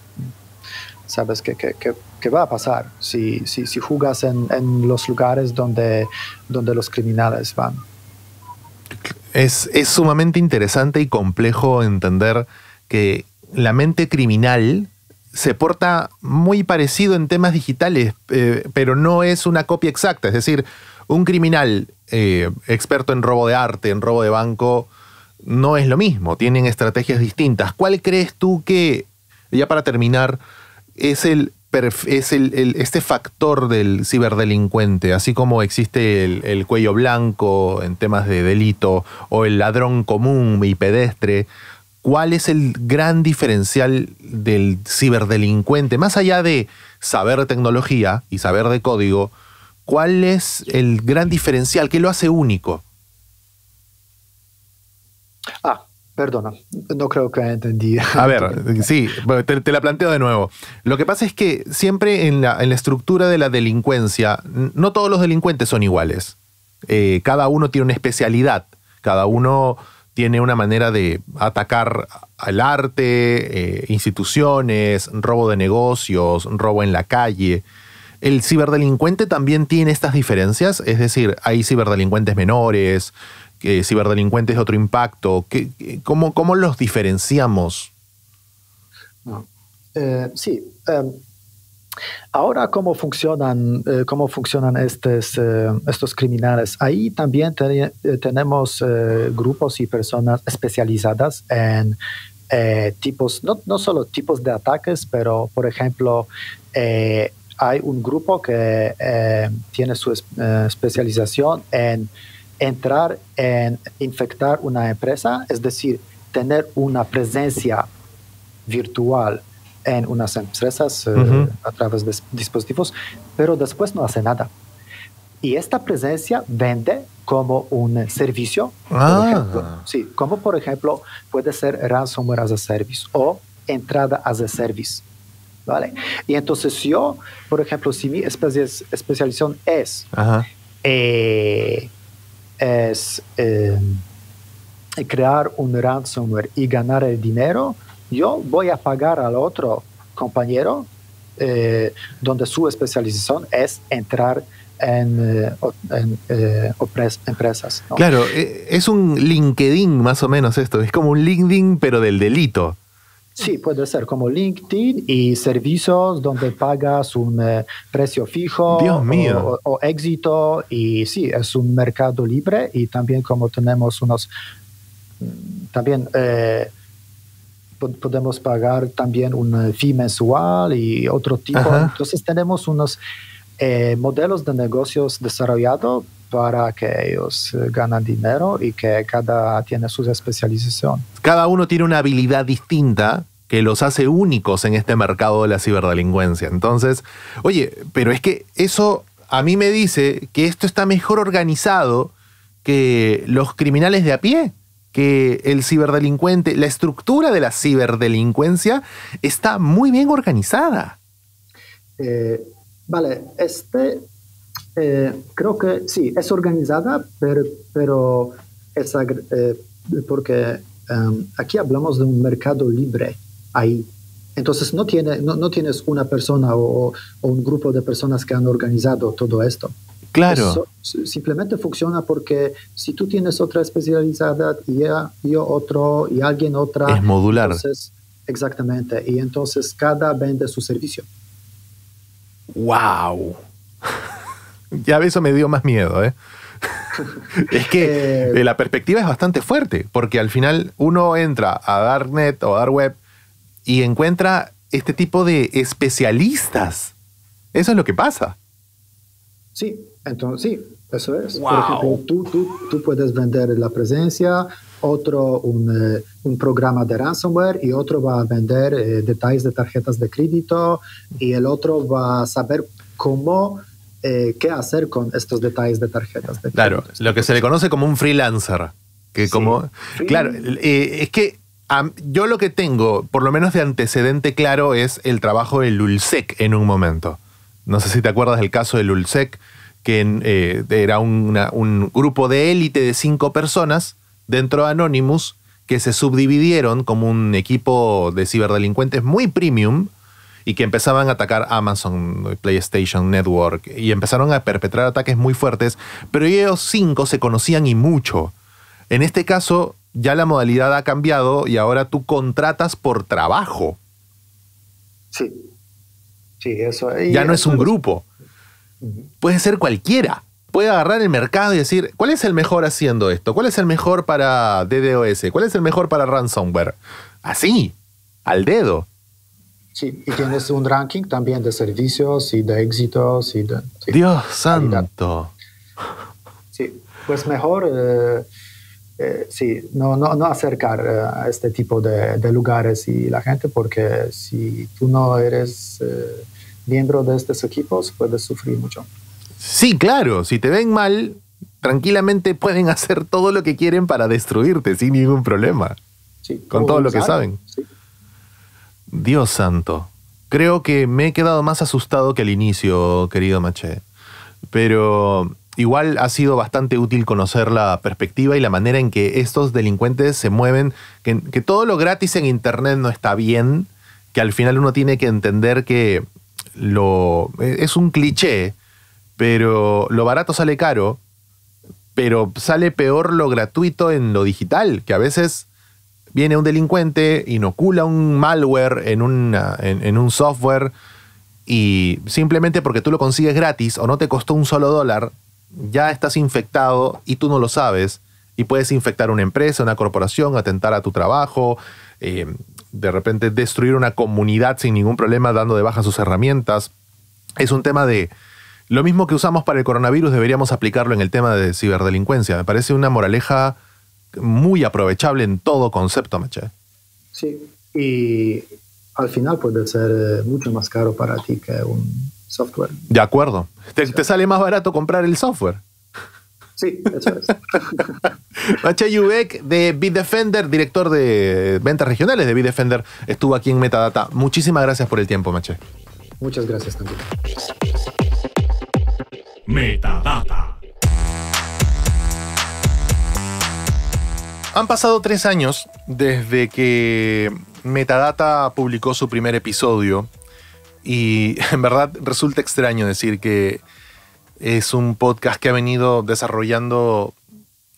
Speaker 2: Sabes que, que ¿Qué va a pasar si, si, si jugas en, los lugares donde, donde los criminales van.
Speaker 1: Es, sumamente interesante y complejo entender que la mente criminal se porta muy parecido en temas digitales, eh, pero no es una copia exacta. Es decir, un criminal eh, experto en robo de arte, en robo de banco, no es lo mismo, tienen estrategias distintas. ¿Cuál crees tú que, ya para terminar, es el es este factor del ciberdelincuente, así como existe el, cuello blanco en temas de delito o el ladrón común y pedestre, ¿cuál es el gran diferencial del ciberdelincuente? Más allá de saber tecnología y saber de código, ¿cuál es el gran diferencial? que lo hace único?
Speaker 2: Ah, Perdona,
Speaker 1: no creo que haya entendido. A ver, sí, te, la planteo de nuevo. Lo que pasa es que siempre en la, estructura de la delincuencia, no todos los delincuentes son iguales. Eh, cada uno tiene una especialidad, cada uno tiene una manera de atacar al arte, eh, instituciones, robo de negocios, robo en la calle. El ciberdelincuente también tiene estas diferencias, es decir, hay ciberdelincuentes menores, ciberdelincuentes otro impacto? cómo, los diferenciamos?
Speaker 2: Eh, sí. Em, ahora, ¿cómo funcionan, eh, cómo funcionan eh, estos criminales? Ahí también tenemos grupos y personas especializadas en tipos, no, no, solo tipos de ataques, pero, por ejemplo, hay un grupo que tiene su especialización en entrar en infectar una empresa, es decir, tener una presencia virtual en unas empresas eh, a través de dispositivos, pero después no hace nada. Y esta presencia vende como un servicio, ah. sí, como por ejemplo puede ser ransomware as a service o entrada as a service. ¿Vale? Y entonces yo, por ejemplo, si mi especialización es eh, es em, crear un ransomware y ganar el dinero, yo voy a pagar al otro compañero eh, donde su especialización es entrar en, eh, eh, empresas. Claro,
Speaker 1: es un LinkedIn más o menos esto, es como un LinkedIn pero del delito.
Speaker 2: Sí, puede ser como LinkedIn y servicios donde pagas un eh, precio fijo O, éxito y sí, es un mercado libre y también como tenemos unos, mm, también eh, podemos pagar también un eh, fee mensual y otro tipo. Entonces tenemos unos modelos de negocios desarrollados para que ellos eh, ganan dinero y que cada tiene su especialización.
Speaker 1: Cada uno tiene una habilidad distinta que los hace únicos en este mercado de la ciberdelincuencia. Entonces, oye, pero es que eso a mí me dice que esto está mejor organizado que los criminales de a pie, que el ciberdelincuente, la estructura de la ciberdelincuencia está muy bien organizada.
Speaker 2: Eh, vale, este eh, creo que sí, es organizada, pero, pero es eh, porque em, aquí hablamos de un mercado libre ahí. Entonces no, tiene, no, tienes una persona o, un grupo de personas que han organizado todo esto. Claro. simplemente funciona porque si tú tienes otra especializada y yo otro y alguien otra. Es modular. Entonces, exactamente. Y
Speaker 1: entonces cada vende su servicio. ¡Wow! Ya eso me dio más miedo, ¿eh? [laughs] es que eh, la perspectiva es bastante fuerte, porque al final uno entra a Darknet o dar web y encuentra este tipo de especialistas. Eso es lo que pasa.
Speaker 2: Sí, entonces sí, eso es. Por ejemplo, tú, puedes vender la presencia, otro eh, un, programa de ransomware y otro va a vender detalles de tarjetas de crédito y el otro va a saber cómo eh, qué hacer con estos detalles de tarjetas.
Speaker 1: claro, lo que se le conoce como un freelancer. Que como, Claro, eh, es que yo lo que tengo, por lo menos de antecedente claro, es el trabajo del ULSEC en un momento. No sé si te acuerdas del caso del ULSEC, que eh, era un grupo de élite de cinco personas dentro de Anonymous que se subdividieron como un equipo de ciberdelincuentes muy premium y que empezaban a atacar Amazon, PlayStation Network y empezaron a perpetrar ataques muy fuertes, pero ellos cinco se conocían y mucho. En este caso, ya la modalidad ha cambiado y ahora tú contratas por trabajo. Sí. Sí, eso. Ya no es un grupo. Puede ser cualquiera. Puede agarrar el mercado y decir, ¿cuál es el mejor haciendo esto? ¿Cuál es el mejor para DDoS? ¿Cuál es el mejor para ransomware? Así, al dedo.
Speaker 2: Sí, y tienes un ranking también de servicios y de éxitos y de...
Speaker 1: Dios santo.
Speaker 2: Sí, pues mejor, eh, eh, no, acercar eh, a este tipo de, lugares y la gente, porque si tú no eres miembro de estos equipos, puedes sufrir mucho.
Speaker 1: Sí, claro, si te ven mal, tranquilamente pueden [laughs] hacer todo lo que quieren para destruirte sin ningún problema. Sí, con todo lo que saben. Dios santo. Creo que me he quedado más asustado que al inicio, querido Maché. Pero igual ha sido bastante útil conocer la perspectiva y la manera en que estos delincuentes se mueven, que, todo lo gratis en Internet no está bien, que al final uno tiene que entender que lo, e, es un cliché, pero lo barato sale caro, pero sale peor lo gratuito en lo digital, que a veces Viene un delincuente, inocula un malware ah, en, en, un software y simplemente porque tú lo consigues gratis o no te costó un solo dólar, ya estás infectado y tú no lo sabes y puedes infectar una empresa, una corporación, atentar a tu trabajo, eh, de repente destruir una comunidad sin ningún problema dando de baja sus herramientas. Es un tema de... Lo mismo que usamos para el coronavirus deberíamos aplicarlo en el tema de ciberdelincuencia. Me parece una moraleja muy aprovechable en todo concepto, maché.
Speaker 2: Sí, y al final puede ser eh, mucho más caro para ti que un software.
Speaker 1: De acuerdo. Te, sale más barato comprar el software. Sí, eso es. [laughs] Maché Yubek de Bitdefender, director de ventas regionales de Bitdefender, estuvo aquí en Metadata. Muchísimas gracias por el tiempo, Maché
Speaker 2: Muchas gracias también.
Speaker 1: Metadata. Han pasado tres años desde que Metadata publicó su primer episodio y [laughs] en verdad resulta extraño decir que es un podcast que ha venido desarrollando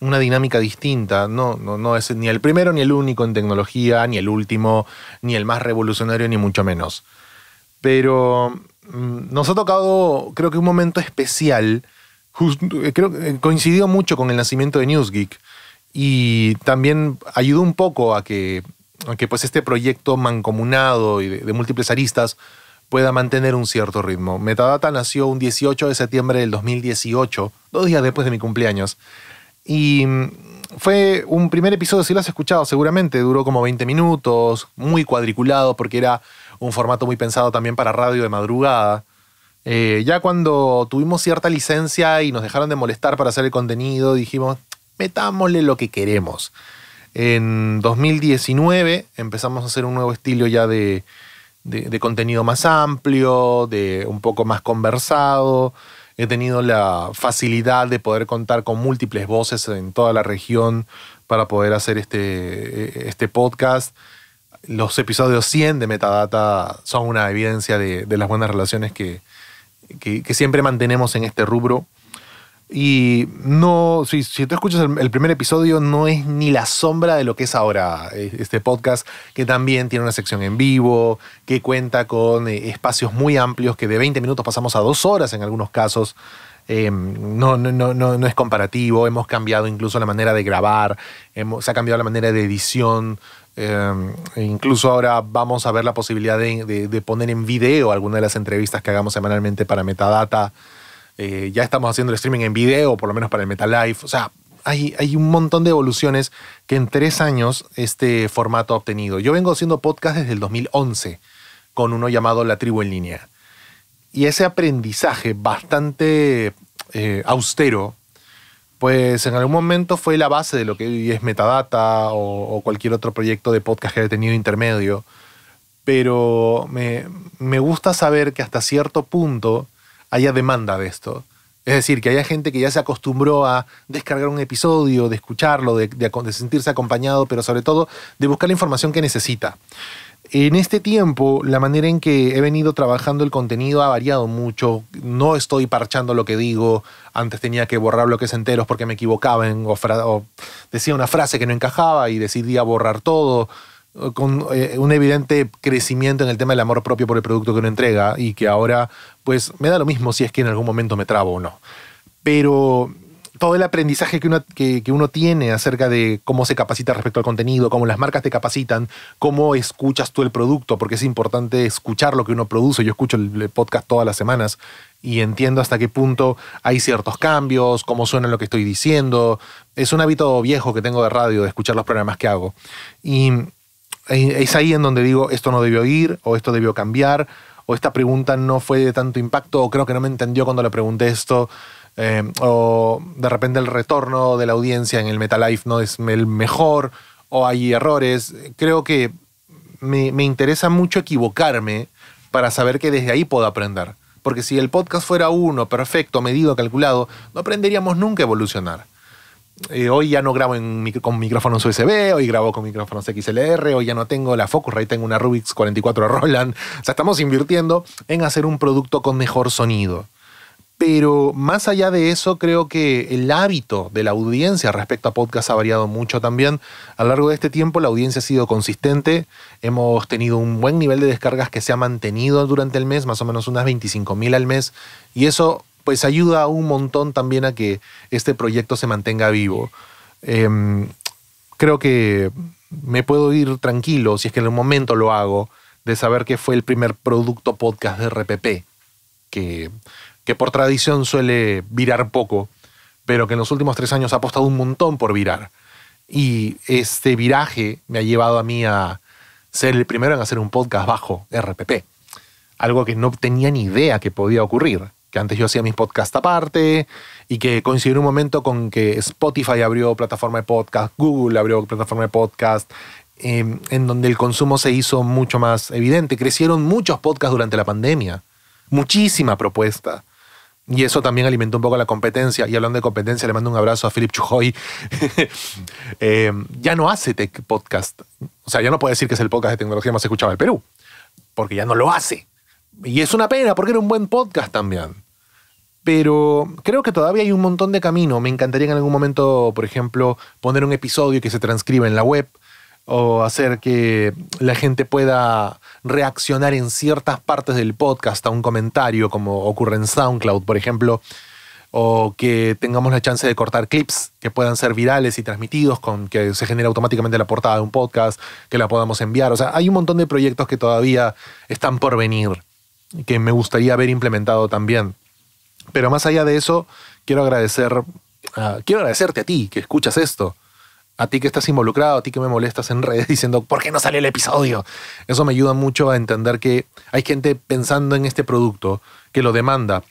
Speaker 1: una dinámica distinta. No, no, es ni el primero ni el único en tecnología, ni el último, ni el más revolucionario, ni mucho menos. Pero mm, nos ha tocado, creo que un momento especial. Eh, coincidió mucho con el nacimiento de NewsGeek y también ayudó un poco a que, pues este proyecto mancomunado y de, múltiples aristas pueda mantener un cierto ritmo. Metadata nació un 18 de septiembre del 2018, dos días después de mi cumpleaños, y mm, fue un primer episodio, si lo has escuchado seguramente, duró como 20 minutos, muy cuadriculado porque era un formato muy pensado también para radio de madrugada. Eh, ya cuando tuvimos cierta licencia y nos dejaron de molestar para hacer el contenido, dijimos, metámosle lo que queremos. En 2019 empezamos a hacer un nuevo estilo ya de, contenido más amplio, de un poco más conversado. He tenido la facilidad de poder contar con múltiples voces en toda la región para poder hacer este, eh, este podcast los episodios 100 de Metadata son una evidencia de, las buenas relaciones que, que, siempre mantenemos en este rubro. Y no, si, si tú escuchas el, primer episodio, no es ni la sombra de lo que es ahora eh, este podcast, que también tiene una sección en vivo, que cuenta con eh, espacios muy amplios, que de 20 minutos pasamos a dos horas en algunos casos. Em, no, no, no, no, es comparativo, hemos cambiado incluso la manera de grabar, hemos, se ha cambiado la manera de edición. Em, e incluso ahora vamos a ver la posibilidad de, de poner en video alguna de las entrevistas que hagamos semanalmente para Metadata. Eh, ya estamos haciendo el streaming en video, por lo menos para el MetaLife. O sea, hay, un montón de evoluciones que en tres años este formato ha obtenido. Yo vengo haciendo podcast desde el 2011 con uno llamado La Tribu en Línea. Y ese aprendizaje bastante eh, austero, pues en algún momento fue la base de lo que hoy es Metadata o, cualquier otro proyecto de podcast que haya tenido intermedio. Pero me, me gusta saber que hasta cierto punto haya demanda de esto. Es decir, que haya gente que ya se acostumbró a descargar un episodio, de escucharlo, de, sentirse acompañado, pero sobre todo de buscar la información que necesita. En este tiempo, la manera en que he venido trabajando el contenido ha variado mucho. No estoy parchando lo que digo. Antes tenía que borrar bloques enteros porque me equivocaba o, decía una frase que no encajaba y decidía borrar todo. Eh, con eh, un evidente crecimiento en el tema del amor propio por el producto que uno entrega y que ahora pues me da lo mismo si es que en algún momento me trabo o no. Pero todo el aprendizaje que uno, que, uno, tiene acerca de cómo se capacita respecto al contenido, cómo las marcas te capacitan, cómo escuchas tú el producto, porque es importante escuchar lo que uno produce. Yo escucho el, podcast todas las semanas y entiendo hasta qué punto hay ciertos cambios, cómo suena lo que estoy diciendo. Es un hábito viejo que tengo de radio, de escuchar los programas que hago. Y es ahí en donde digo, esto no debió ir o esto debió cambiar o esta pregunta no fue de tanto impacto, o creo que no me entendió cuando le pregunté esto, eh, o de repente el retorno de la audiencia en el MetaLife no es el mejor, o hay errores. Creo que me, me interesa mucho equivocarme para saber que desde ahí puedo aprender. Porque si el podcast fuera uno, perfecto, medido, calculado, no aprenderíamos nunca a evolucionar. Eh, hoy ya no grabo con micrófonos USB, hoy grabo con micrófonos XLR, hoy ya no tengo la Focusrite, tengo una Rubix 44 Roland. O sea, estamos invirtiendo en hacer un producto con mejor sonido. Pero más allá de eso, creo que el hábito de la audiencia respecto a podcast ha variado mucho también. A lo largo de este tiempo la audiencia ha sido consistente. Hemos tenido un buen nivel de descargas que se ha mantenido durante el mes, más o menos unas 25.000 al mes. Y eso pues ayuda un montón también a que este proyecto se mantenga vivo. Em, creo que me puedo ir tranquilo, si es que en el momento lo hago, de saber que fue el primer producto podcast de RPP, que, que por tradición suele virar poco, pero que en los últimos tres años ha apostado un montón por virar. Y este viraje me ha llevado a mí a ser el primero en hacer un podcast bajo RPP, algo que no tenía ni idea que podía ocurrir que antes yo hacía mis podcasts aparte y que coincidió en un momento con que Spotify abrió plataforma de podcast, Google abrió plataforma de podcast, em, en donde el consumo se hizo mucho más evidente. Crecieron muchos podcasts durante la pandemia, muchísima propuesta. Y eso también alimentó un poco la competencia. Y hablando de competencia, le mando un abrazo a Philip Chujoy. [laughs] Em, ya no hace podcast. O sea, ya no puede decir que es el podcast de tecnología más escuchado del Perú, porque ya no lo hace. Y es una pena, porque era un buen podcast también pero creo que todavía hay un montón de camino. Me encantaría en algún momento, por ejemplo, poner un episodio que se transcriba en la web o hacer que la gente pueda reaccionar en ciertas partes del podcast a un comentario, como ocurre en SoundCloud, por ejemplo, o que tengamos la chance de cortar clips que puedan ser virales y transmitidos, con que se genere automáticamente la portada de un podcast, que la podamos enviar. O sea, hay un montón de proyectos que todavía están por venir, que me gustaría haber implementado también. Pero más allá de eso, quiero agradecer, ah, quiero agradecerte a ti que escuchas esto, a ti que estás involucrado, a ti que me molestas en redes [laughs] diciendo, ¿por qué no sale el episodio? Eso me ayuda mucho a entender que hay gente pensando en este producto, que lo demanda,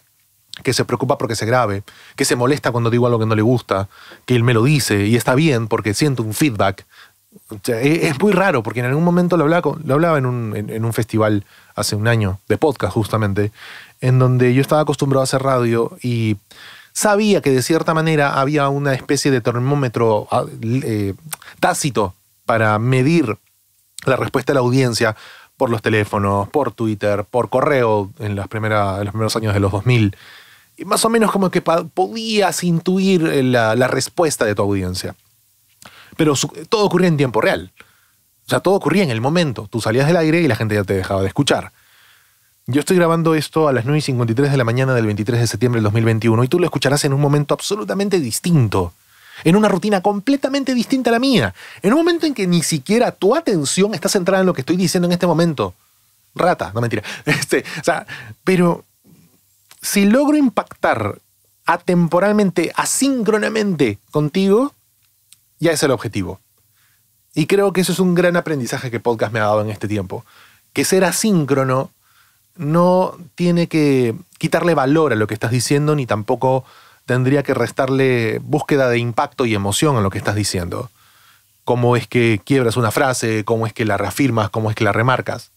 Speaker 1: que se preocupa porque se grabe, que se molesta cuando digo algo que no le gusta, que él me lo dice y está bien porque siento un feedback. E-, es muy raro porque en algún momento lo hablaba, lo hablaba en, en un festival hace un año de podcast justamente en donde yo estaba acostumbrado a hacer radio y sabía que de cierta manera había una especie de termómetro ah, eh, tácito para medir la respuesta de la audiencia por los teléfonos, por Twitter, por correo en, los primeros años de los 2000. Y más o menos como que podías intuir eh, la, respuesta de tu audiencia. Pero todo ocurría en tiempo real. O sea, todo ocurría en el momento. Tú salías del aire y la gente ya te dejaba de escuchar. Yo estoy grabando esto a las 9 y 53 de la mañana del 23 de septiembre del 2021 y tú lo escucharás en un momento absolutamente distinto, en una rutina completamente distinta a la mía, en un momento en que ni siquiera tu atención está centrada en lo que estoy diciendo en este momento. Rata, no mentira. [laughs] Este, pero si logro impactar atemporalmente, asíncronamente contigo, ya es el objetivo. Y creo que eso es un gran aprendizaje que Podcast me ha dado en este tiempo. Que ser asíncrono no tiene que quitarle valor a lo que estás diciendo, ni tampoco tendría que restarle búsqueda de impacto y emoción a lo que estás diciendo. Cómo es que quiebras una frase, cómo es que la reafirmas, cómo es que la remarcas.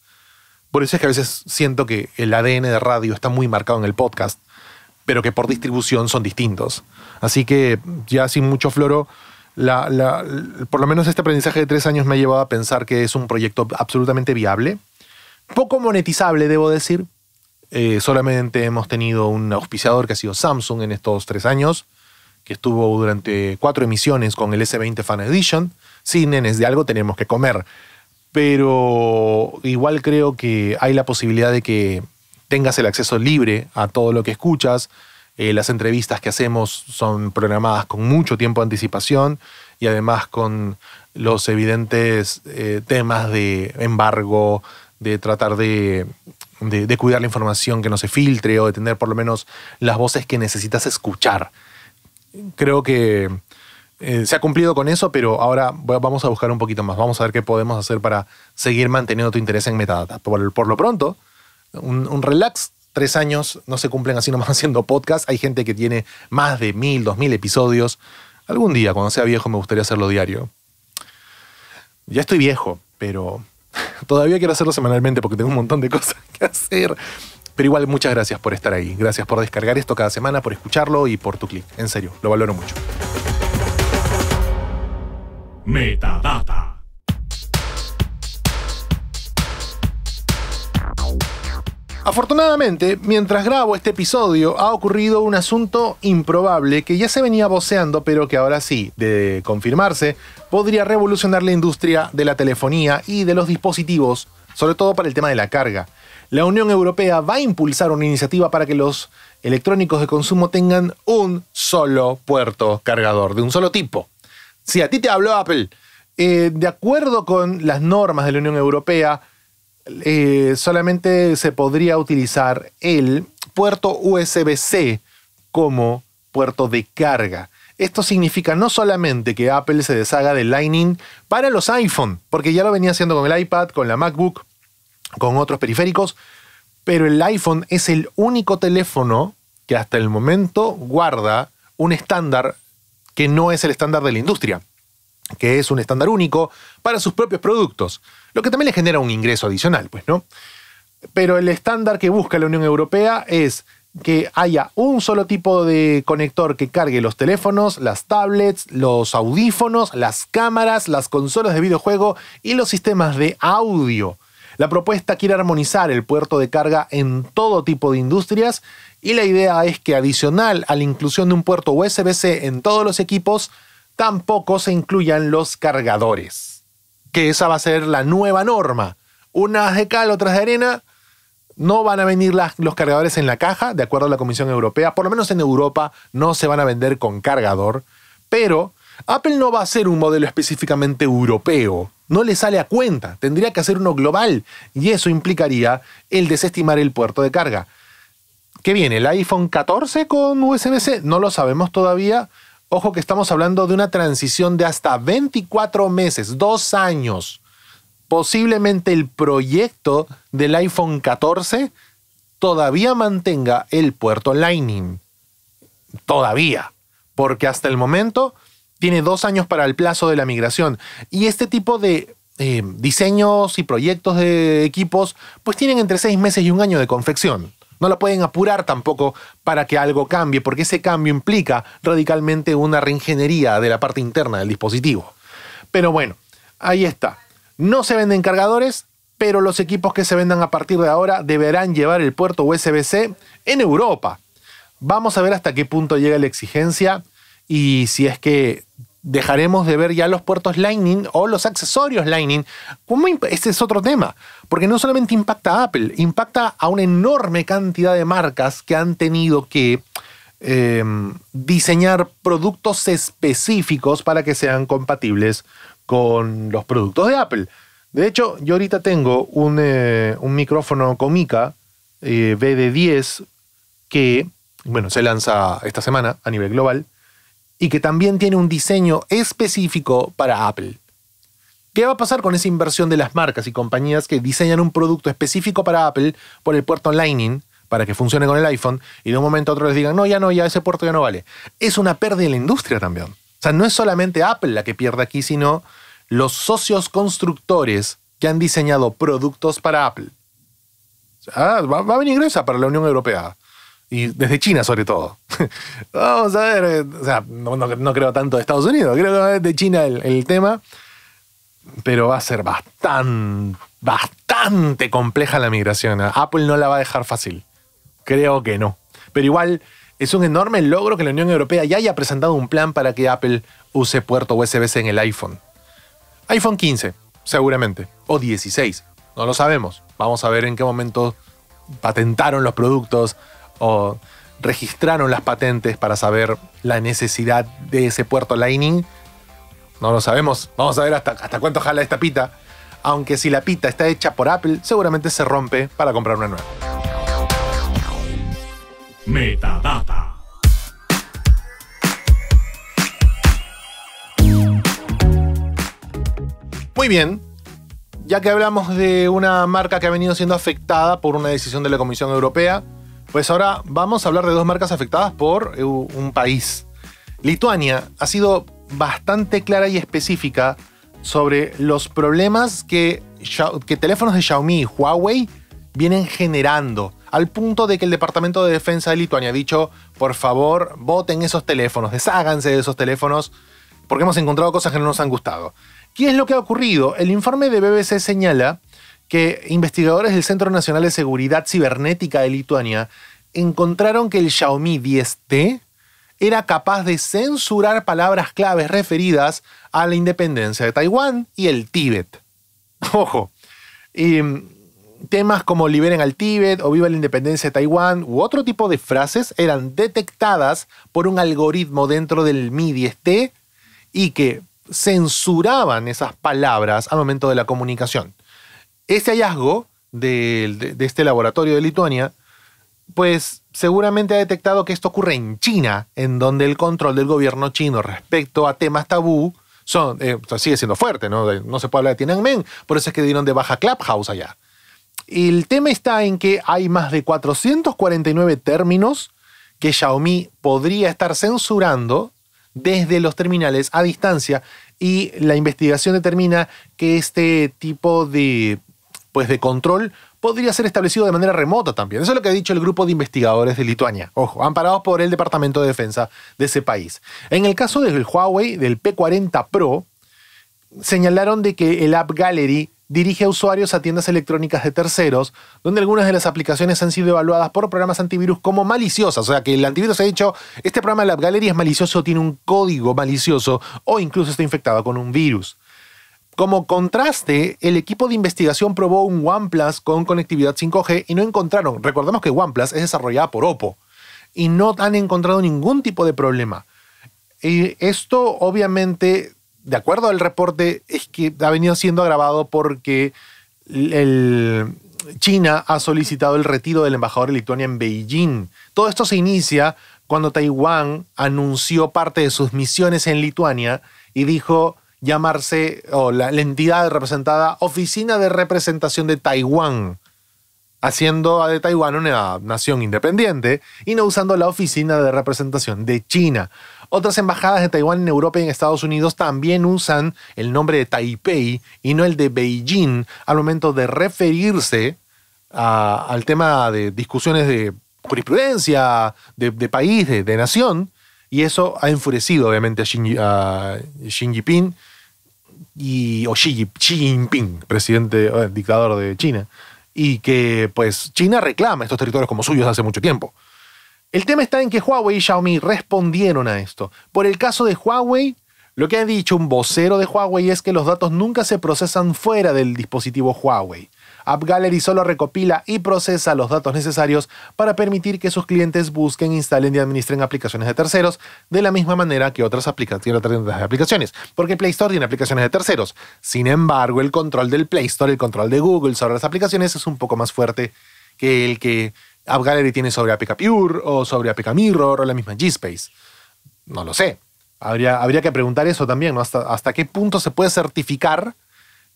Speaker 1: Por eso es que a veces siento que el ADN de radio está muy marcado en el podcast, pero que por distribución son distintos. Así que ya sin mucho floro, por lo menos este aprendizaje de tres años me ha llevado a pensar que es un proyecto absolutamente viable poco monetizable, debo decir. Eh, solamente hemos tenido un auspiciador que ha sido Samsung en estos tres años, que estuvo durante cuatro emisiones con el S20 Fan Edition. sin nenes, de algo tenemos que comer. Pero igual creo que hay la posibilidad de que tengas el acceso libre a todo lo que escuchas. Eh, las entrevistas que hacemos son programadas con mucho tiempo de anticipación y además con los evidentes eh, temas de embargo, de tratar de, cuidar la información que no se filtre o de tener por lo menos las voces que necesitas escuchar. Creo que eh, se ha cumplido con eso, pero ahora vamos a buscar un poquito más. Vamos a ver qué podemos hacer para seguir manteniendo tu interés en metadata. Por, lo pronto, un, un relax tres años no se cumplen así nomás [laughs] haciendo podcast. Hay gente que tiene más de mil, dos mil episodios. Algún día, cuando sea viejo, me gustaría hacerlo diario. Ya estoy viejo, pero [laughs] Todavía quiero hacerlo semanalmente porque tengo un montón de cosas que hacer. Pero igual, muchas gracias por estar ahí. Gracias por descargar esto cada semana, por escucharlo y por tu clic. En serio, lo valoro mucho. Metadata. Afortunadamente, mientras grabo este episodio, ha ocurrido un asunto improbable que ya se venía voceando, pero que ahora sí, de confirmarse, podría revolucionar la industria de la telefonía y de los dispositivos, sobre todo para el tema de la carga. La Unión Europea va a impulsar una iniciativa para que los electrónicos de consumo tengan un solo puerto cargador, de un solo tipo. Si a ti te habló Apple, eh, de acuerdo con las normas de la Unión Europea, eh, solamente se podría utilizar el puerto USB-C como puerto de carga. Esto significa no solamente que Apple se deshaga del Lightning para los iPhone, porque ya lo venía haciendo con el iPad, con la MacBook, con otros periféricos, pero el iPhone es el único teléfono que hasta el momento guarda un estándar que no es el estándar de la industria que es un estándar único para sus propios productos, lo que también le genera un ingreso adicional, pues, ¿no? Pero el estándar que busca la Unión Europea es que haya un solo tipo de conector que cargue los teléfonos, las tablets, los audífonos, las cámaras, las consolas de videojuego y los sistemas de audio. La propuesta quiere armonizar el puerto de carga en todo tipo de industrias y la idea es que adicional a la inclusión de un puerto USB-C en todos los equipos, tampoco se incluyan los cargadores, que esa va a ser la nueva norma. Unas de cal, otras de arena, no van a venir los cargadores en la caja, de acuerdo a la Comisión Europea, por lo menos en Europa no se van a vender con cargador, pero Apple no va a ser un modelo específicamente europeo, no le sale a cuenta, tendría que hacer uno global y eso implicaría el desestimar el puerto de carga. ¿Qué viene? ¿El iPhone 14 con USB-C? No lo sabemos todavía. Ojo que estamos hablando de una transición de hasta 24 meses, dos años. Posiblemente el proyecto del iPhone 14 todavía mantenga el puerto Lightning. Todavía. Porque hasta el momento tiene dos años para el plazo de la migración. Y este tipo de eh, diseños y proyectos de equipos, pues tienen entre seis meses y un año de confección. No la pueden apurar tampoco para que algo cambie, porque ese cambio implica radicalmente una reingeniería de la parte interna del dispositivo. Pero bueno, ahí está. No se venden cargadores, pero los equipos que se vendan a partir de ahora deberán llevar el puerto USB-C en Europa. Vamos a ver hasta qué punto llega la exigencia y si es que dejaremos de ver ya los puertos Lightning o los accesorios Lightning. Ese es otro tema, porque no solamente impacta a Apple, impacta a una enorme cantidad de marcas que han tenido que em, diseñar productos específicos para que sean compatibles con los productos de Apple. De hecho, yo ahorita tengo un, eh, micrófono Comica eh, BD10 que, bueno, se lanza esta semana a nivel global y que también tiene un diseño específico para Apple. ¿Qué va a pasar con esa inversión de las marcas y compañías que diseñan un producto específico para Apple por el puerto Lightning para que funcione con el iPhone y de un momento a otro les digan, no, ya no, ya ese puerto ya no vale? Es una pérdida en la industria también. O sea, no es solamente Apple la que pierde aquí, sino los socios constructores que han diseñado productos para Apple. Ah, va, a venir ingresa para la Unión Europea. Y desde China sobre todo. [laughs] Vamos a ver, eh, o sea, no, creo tanto de Estados Unidos, creo que es de China el, el tema, pero va a ser bastante, bastante compleja la migración. ¿eh? Apple no la va a dejar fácil. Creo que no. Pero igual es un enorme logro que la Unión Europea ya haya presentado un plan para que Apple use puerto USB-C en el iPhone. iPhone 15, seguramente, o 16, no lo sabemos. Vamos a ver en qué momento patentaron los productos, o registraron las patentes para saber la necesidad de ese puerto Lightning. No lo sabemos. Vamos a ver hasta, hasta cuánto jala esta pita. Aunque si la pita está hecha por Apple, seguramente se rompe para comprar una nueva. Metadata. Muy bien, ya que hablamos de una marca que ha venido siendo afectada por una decisión de la Comisión Europea, pues ahora vamos a hablar de dos marcas afectadas por eh, un país. Lituania ha sido bastante clara y específica sobre los problemas que, teléfonos de Xiaomi y Huawei vienen generando, al punto de que el Departamento de Defensa de Lituania ha dicho, por favor, voten esos teléfonos, desháganse de esos teléfonos, porque hemos encontrado cosas que no nos han gustado. ¿Qué es lo que ha ocurrido? El informe de BBC señala que investigadores del Centro Nacional de Seguridad Cibernética de Lituania encontraron que el Xiaomi 10T era capaz de censurar palabras claves referidas a la independencia de Taiwán y el Tíbet. [laughs] Ojo, mm, temas como liberen al Tíbet o viva la independencia de Taiwán u otro tipo de frases eran detectadas por un algoritmo dentro del Mi 10T y que censuraban esas palabras al momento de la comunicación. Ese hallazgo de, este laboratorio de Lituania, pues seguramente ha detectado que esto ocurre en China, en donde el control del gobierno chino respecto a temas tabú son, eh, sigue siendo fuerte, ¿no? No se puede hablar de Tiananmen, por eso es que dieron de baja Clubhouse allá. El tema está en que hay más de 449 términos que Xiaomi podría estar censurando desde los terminales a distancia y la investigación determina que este tipo de de control podría ser establecido de manera remota también. Eso es lo que ha dicho el grupo de investigadores de Lituania, ojo, amparados por el Departamento de Defensa de ese país. En el caso del Huawei, del P40 Pro, señalaron de que el App Gallery dirige a usuarios a tiendas electrónicas de terceros, donde algunas de las aplicaciones han sido evaluadas por programas antivirus como maliciosas. O sea, que el antivirus ha dicho, este programa de la Gallery es malicioso, tiene un código malicioso o incluso está infectado con un virus. Como contraste, el equipo de investigación probó un OnePlus con conectividad 5G y no encontraron, recordemos que OnePlus es desarrollada por Oppo, y no han encontrado ningún tipo de problema. Y esto obviamente, de acuerdo al reporte, es que ha venido siendo agravado porque China ha solicitado el retiro del embajador de Lituania en Beijing. Todo esto se inicia cuando Taiwán anunció parte de sus misiones en Lituania y dijo, llamarse, o la, entidad representada, Oficina de Representación de Taiwán, haciendo de Taiwán una nación independiente y no usando la Oficina de Representación de China. Otras embajadas de Taiwán en Europa y en Estados Unidos también usan el nombre de Taipei y no el de Beijing al momento de referirse al tema de discusiones de jurisprudencia, de, de país, de, nación, y eso ha enfurecido obviamente a, Xi, Jinping y, o Jinping, presidente, eh, dictador de China, y que pues China reclama estos territorios como suyos hace mucho tiempo. El tema está en que Huawei y Xiaomi respondieron a esto. Por el caso de Huawei, lo que ha dicho un vocero de Huawei es que los datos nunca se procesan fuera del dispositivo Huawei. AppGallery solo recopila y procesa los datos necesarios para permitir que sus clientes busquen, instalen y administren aplicaciones de terceros de la misma manera que otras aplicaciones, de aplicaciones, porque Play Store tiene aplicaciones de terceros. Sin embargo, el control del Play Store, el control de Google sobre las aplicaciones es un poco más fuerte que el que AppGallery tiene sobre APK Pure o sobre APK Mirror o la misma G-Space. No lo sé. Habría, habría que preguntar eso también, hasta qué punto se puede certificar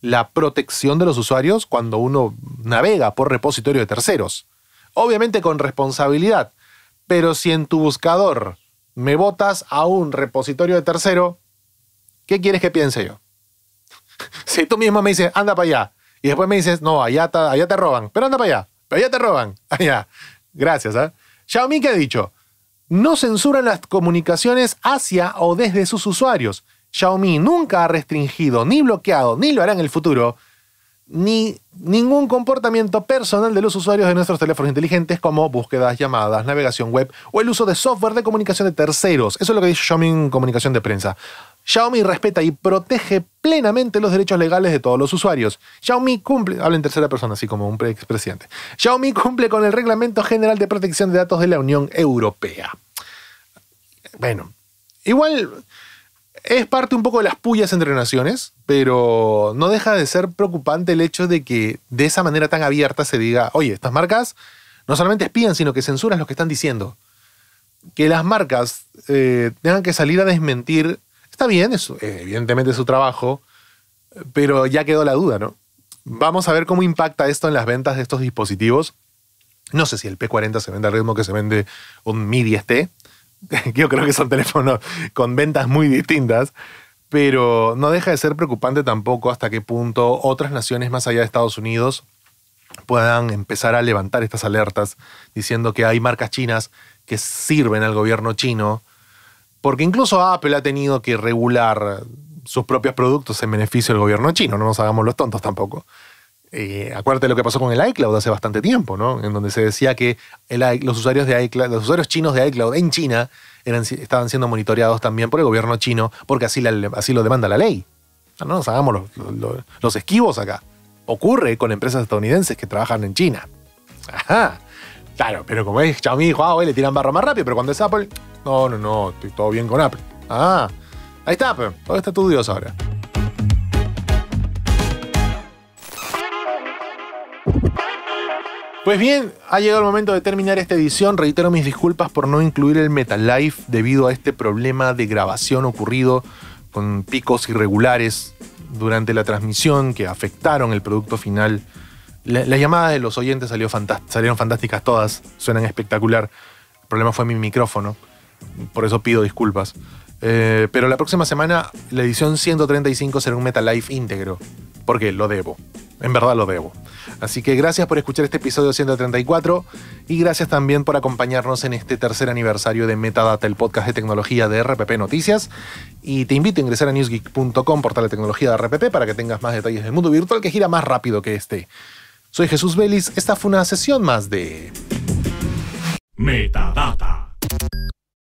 Speaker 1: la protección de los usuarios cuando uno navega por repositorio de terceros. Obviamente con responsabilidad, pero si en tu buscador me botas a un repositorio de tercero, ¿qué quieres que piense yo? [laughs] si tú mismo me dices, anda para allá, y después me dices, no, allá te, allá te roban, pero anda para allá, pero allá te roban, [laughs] allá. Gracias, ¿eh? Xiaomi ¿qué ha dicho, no censuran las comunicaciones hacia o desde sus usuarios, Xiaomi nunca ha restringido, ni bloqueado, ni lo hará en el futuro, ni ningún comportamiento personal de los usuarios de nuestros teléfonos inteligentes como búsquedas, llamadas, navegación web o el uso de software de comunicación de terceros. Eso es lo que dice Xiaomi en comunicación de prensa. Xiaomi respeta y protege plenamente los derechos legales de todos los usuarios. Xiaomi cumple, habla en tercera persona, así como un expresidente. Xiaomi cumple con el Reglamento General de Protección de Datos de la Unión Europea. Bueno, igual es parte un poco de las pullas entre naciones, pero no deja de ser preocupante el hecho de que de esa manera tan abierta se diga, oye, estas marcas no solamente espían, sino que censuran lo que están diciendo. Que las marcas eh, tengan que salir a desmentir, está bien, eso eh, evidentemente es su trabajo, pero ya quedó la duda, ¿no? Vamos a ver cómo impacta esto en las ventas de estos dispositivos. No sé si el P40 se vende al ritmo que se vende un MIDI t [laughs] yo creo que son teléfonos con ventas muy distintas, pero no deja de ser preocupante tampoco hasta qué punto otras naciones más allá de Estados Unidos puedan empezar a levantar estas alertas diciendo que hay marcas chinas que sirven al gobierno chino, porque incluso Apple ha tenido que regular sus propios productos en beneficio del gobierno chino, no nos hagamos los tontos tampoco. Eh, acuérdate lo que pasó con el iCloud hace bastante tiempo, ¿no? En donde se decía que los usuarios de iCloud, los usuarios chinos de iCloud en China estaban siendo monitoreados también por el gobierno chino, porque así, lo demanda la ley. No nos hagamos los, esquivos acá. Ocurre con empresas estadounidenses que trabajan en China. Ajá. Claro, pero como es Xiaomi y Huawei le tiran barro más rápido, pero cuando es Apple, no, no, no, estoy todo bien con Apple. Ah, ahí está, pero todo está tu Dios ahora. Pues bien, ha llegado el momento de terminar esta edición. Reitero mis disculpas por no incluir el MetaLife debido a este problema de grabación ocurrido con picos irregulares durante la transmisión que afectaron el producto final. La, llamadas llamada de los oyentes salieron fantásticas todas, suenan espectacular. El problema fue mi micrófono, por eso pido disculpas. Eh, pero la próxima semana la edición 135 será un MetaLife Life íntegro, porque lo debo. En verdad lo debo. Así que gracias por escuchar este episodio 134 y gracias también por acompañarnos en este tercer aniversario de Metadata, el podcast de tecnología de RPP Noticias. Y te invito a ingresar a newsgeek.com, portal de tecnología de RPP, para que tengas más detalles del mundo virtual que gira más rápido que este. Soy Jesús Vélez, esta fue una sesión más de... Metadata.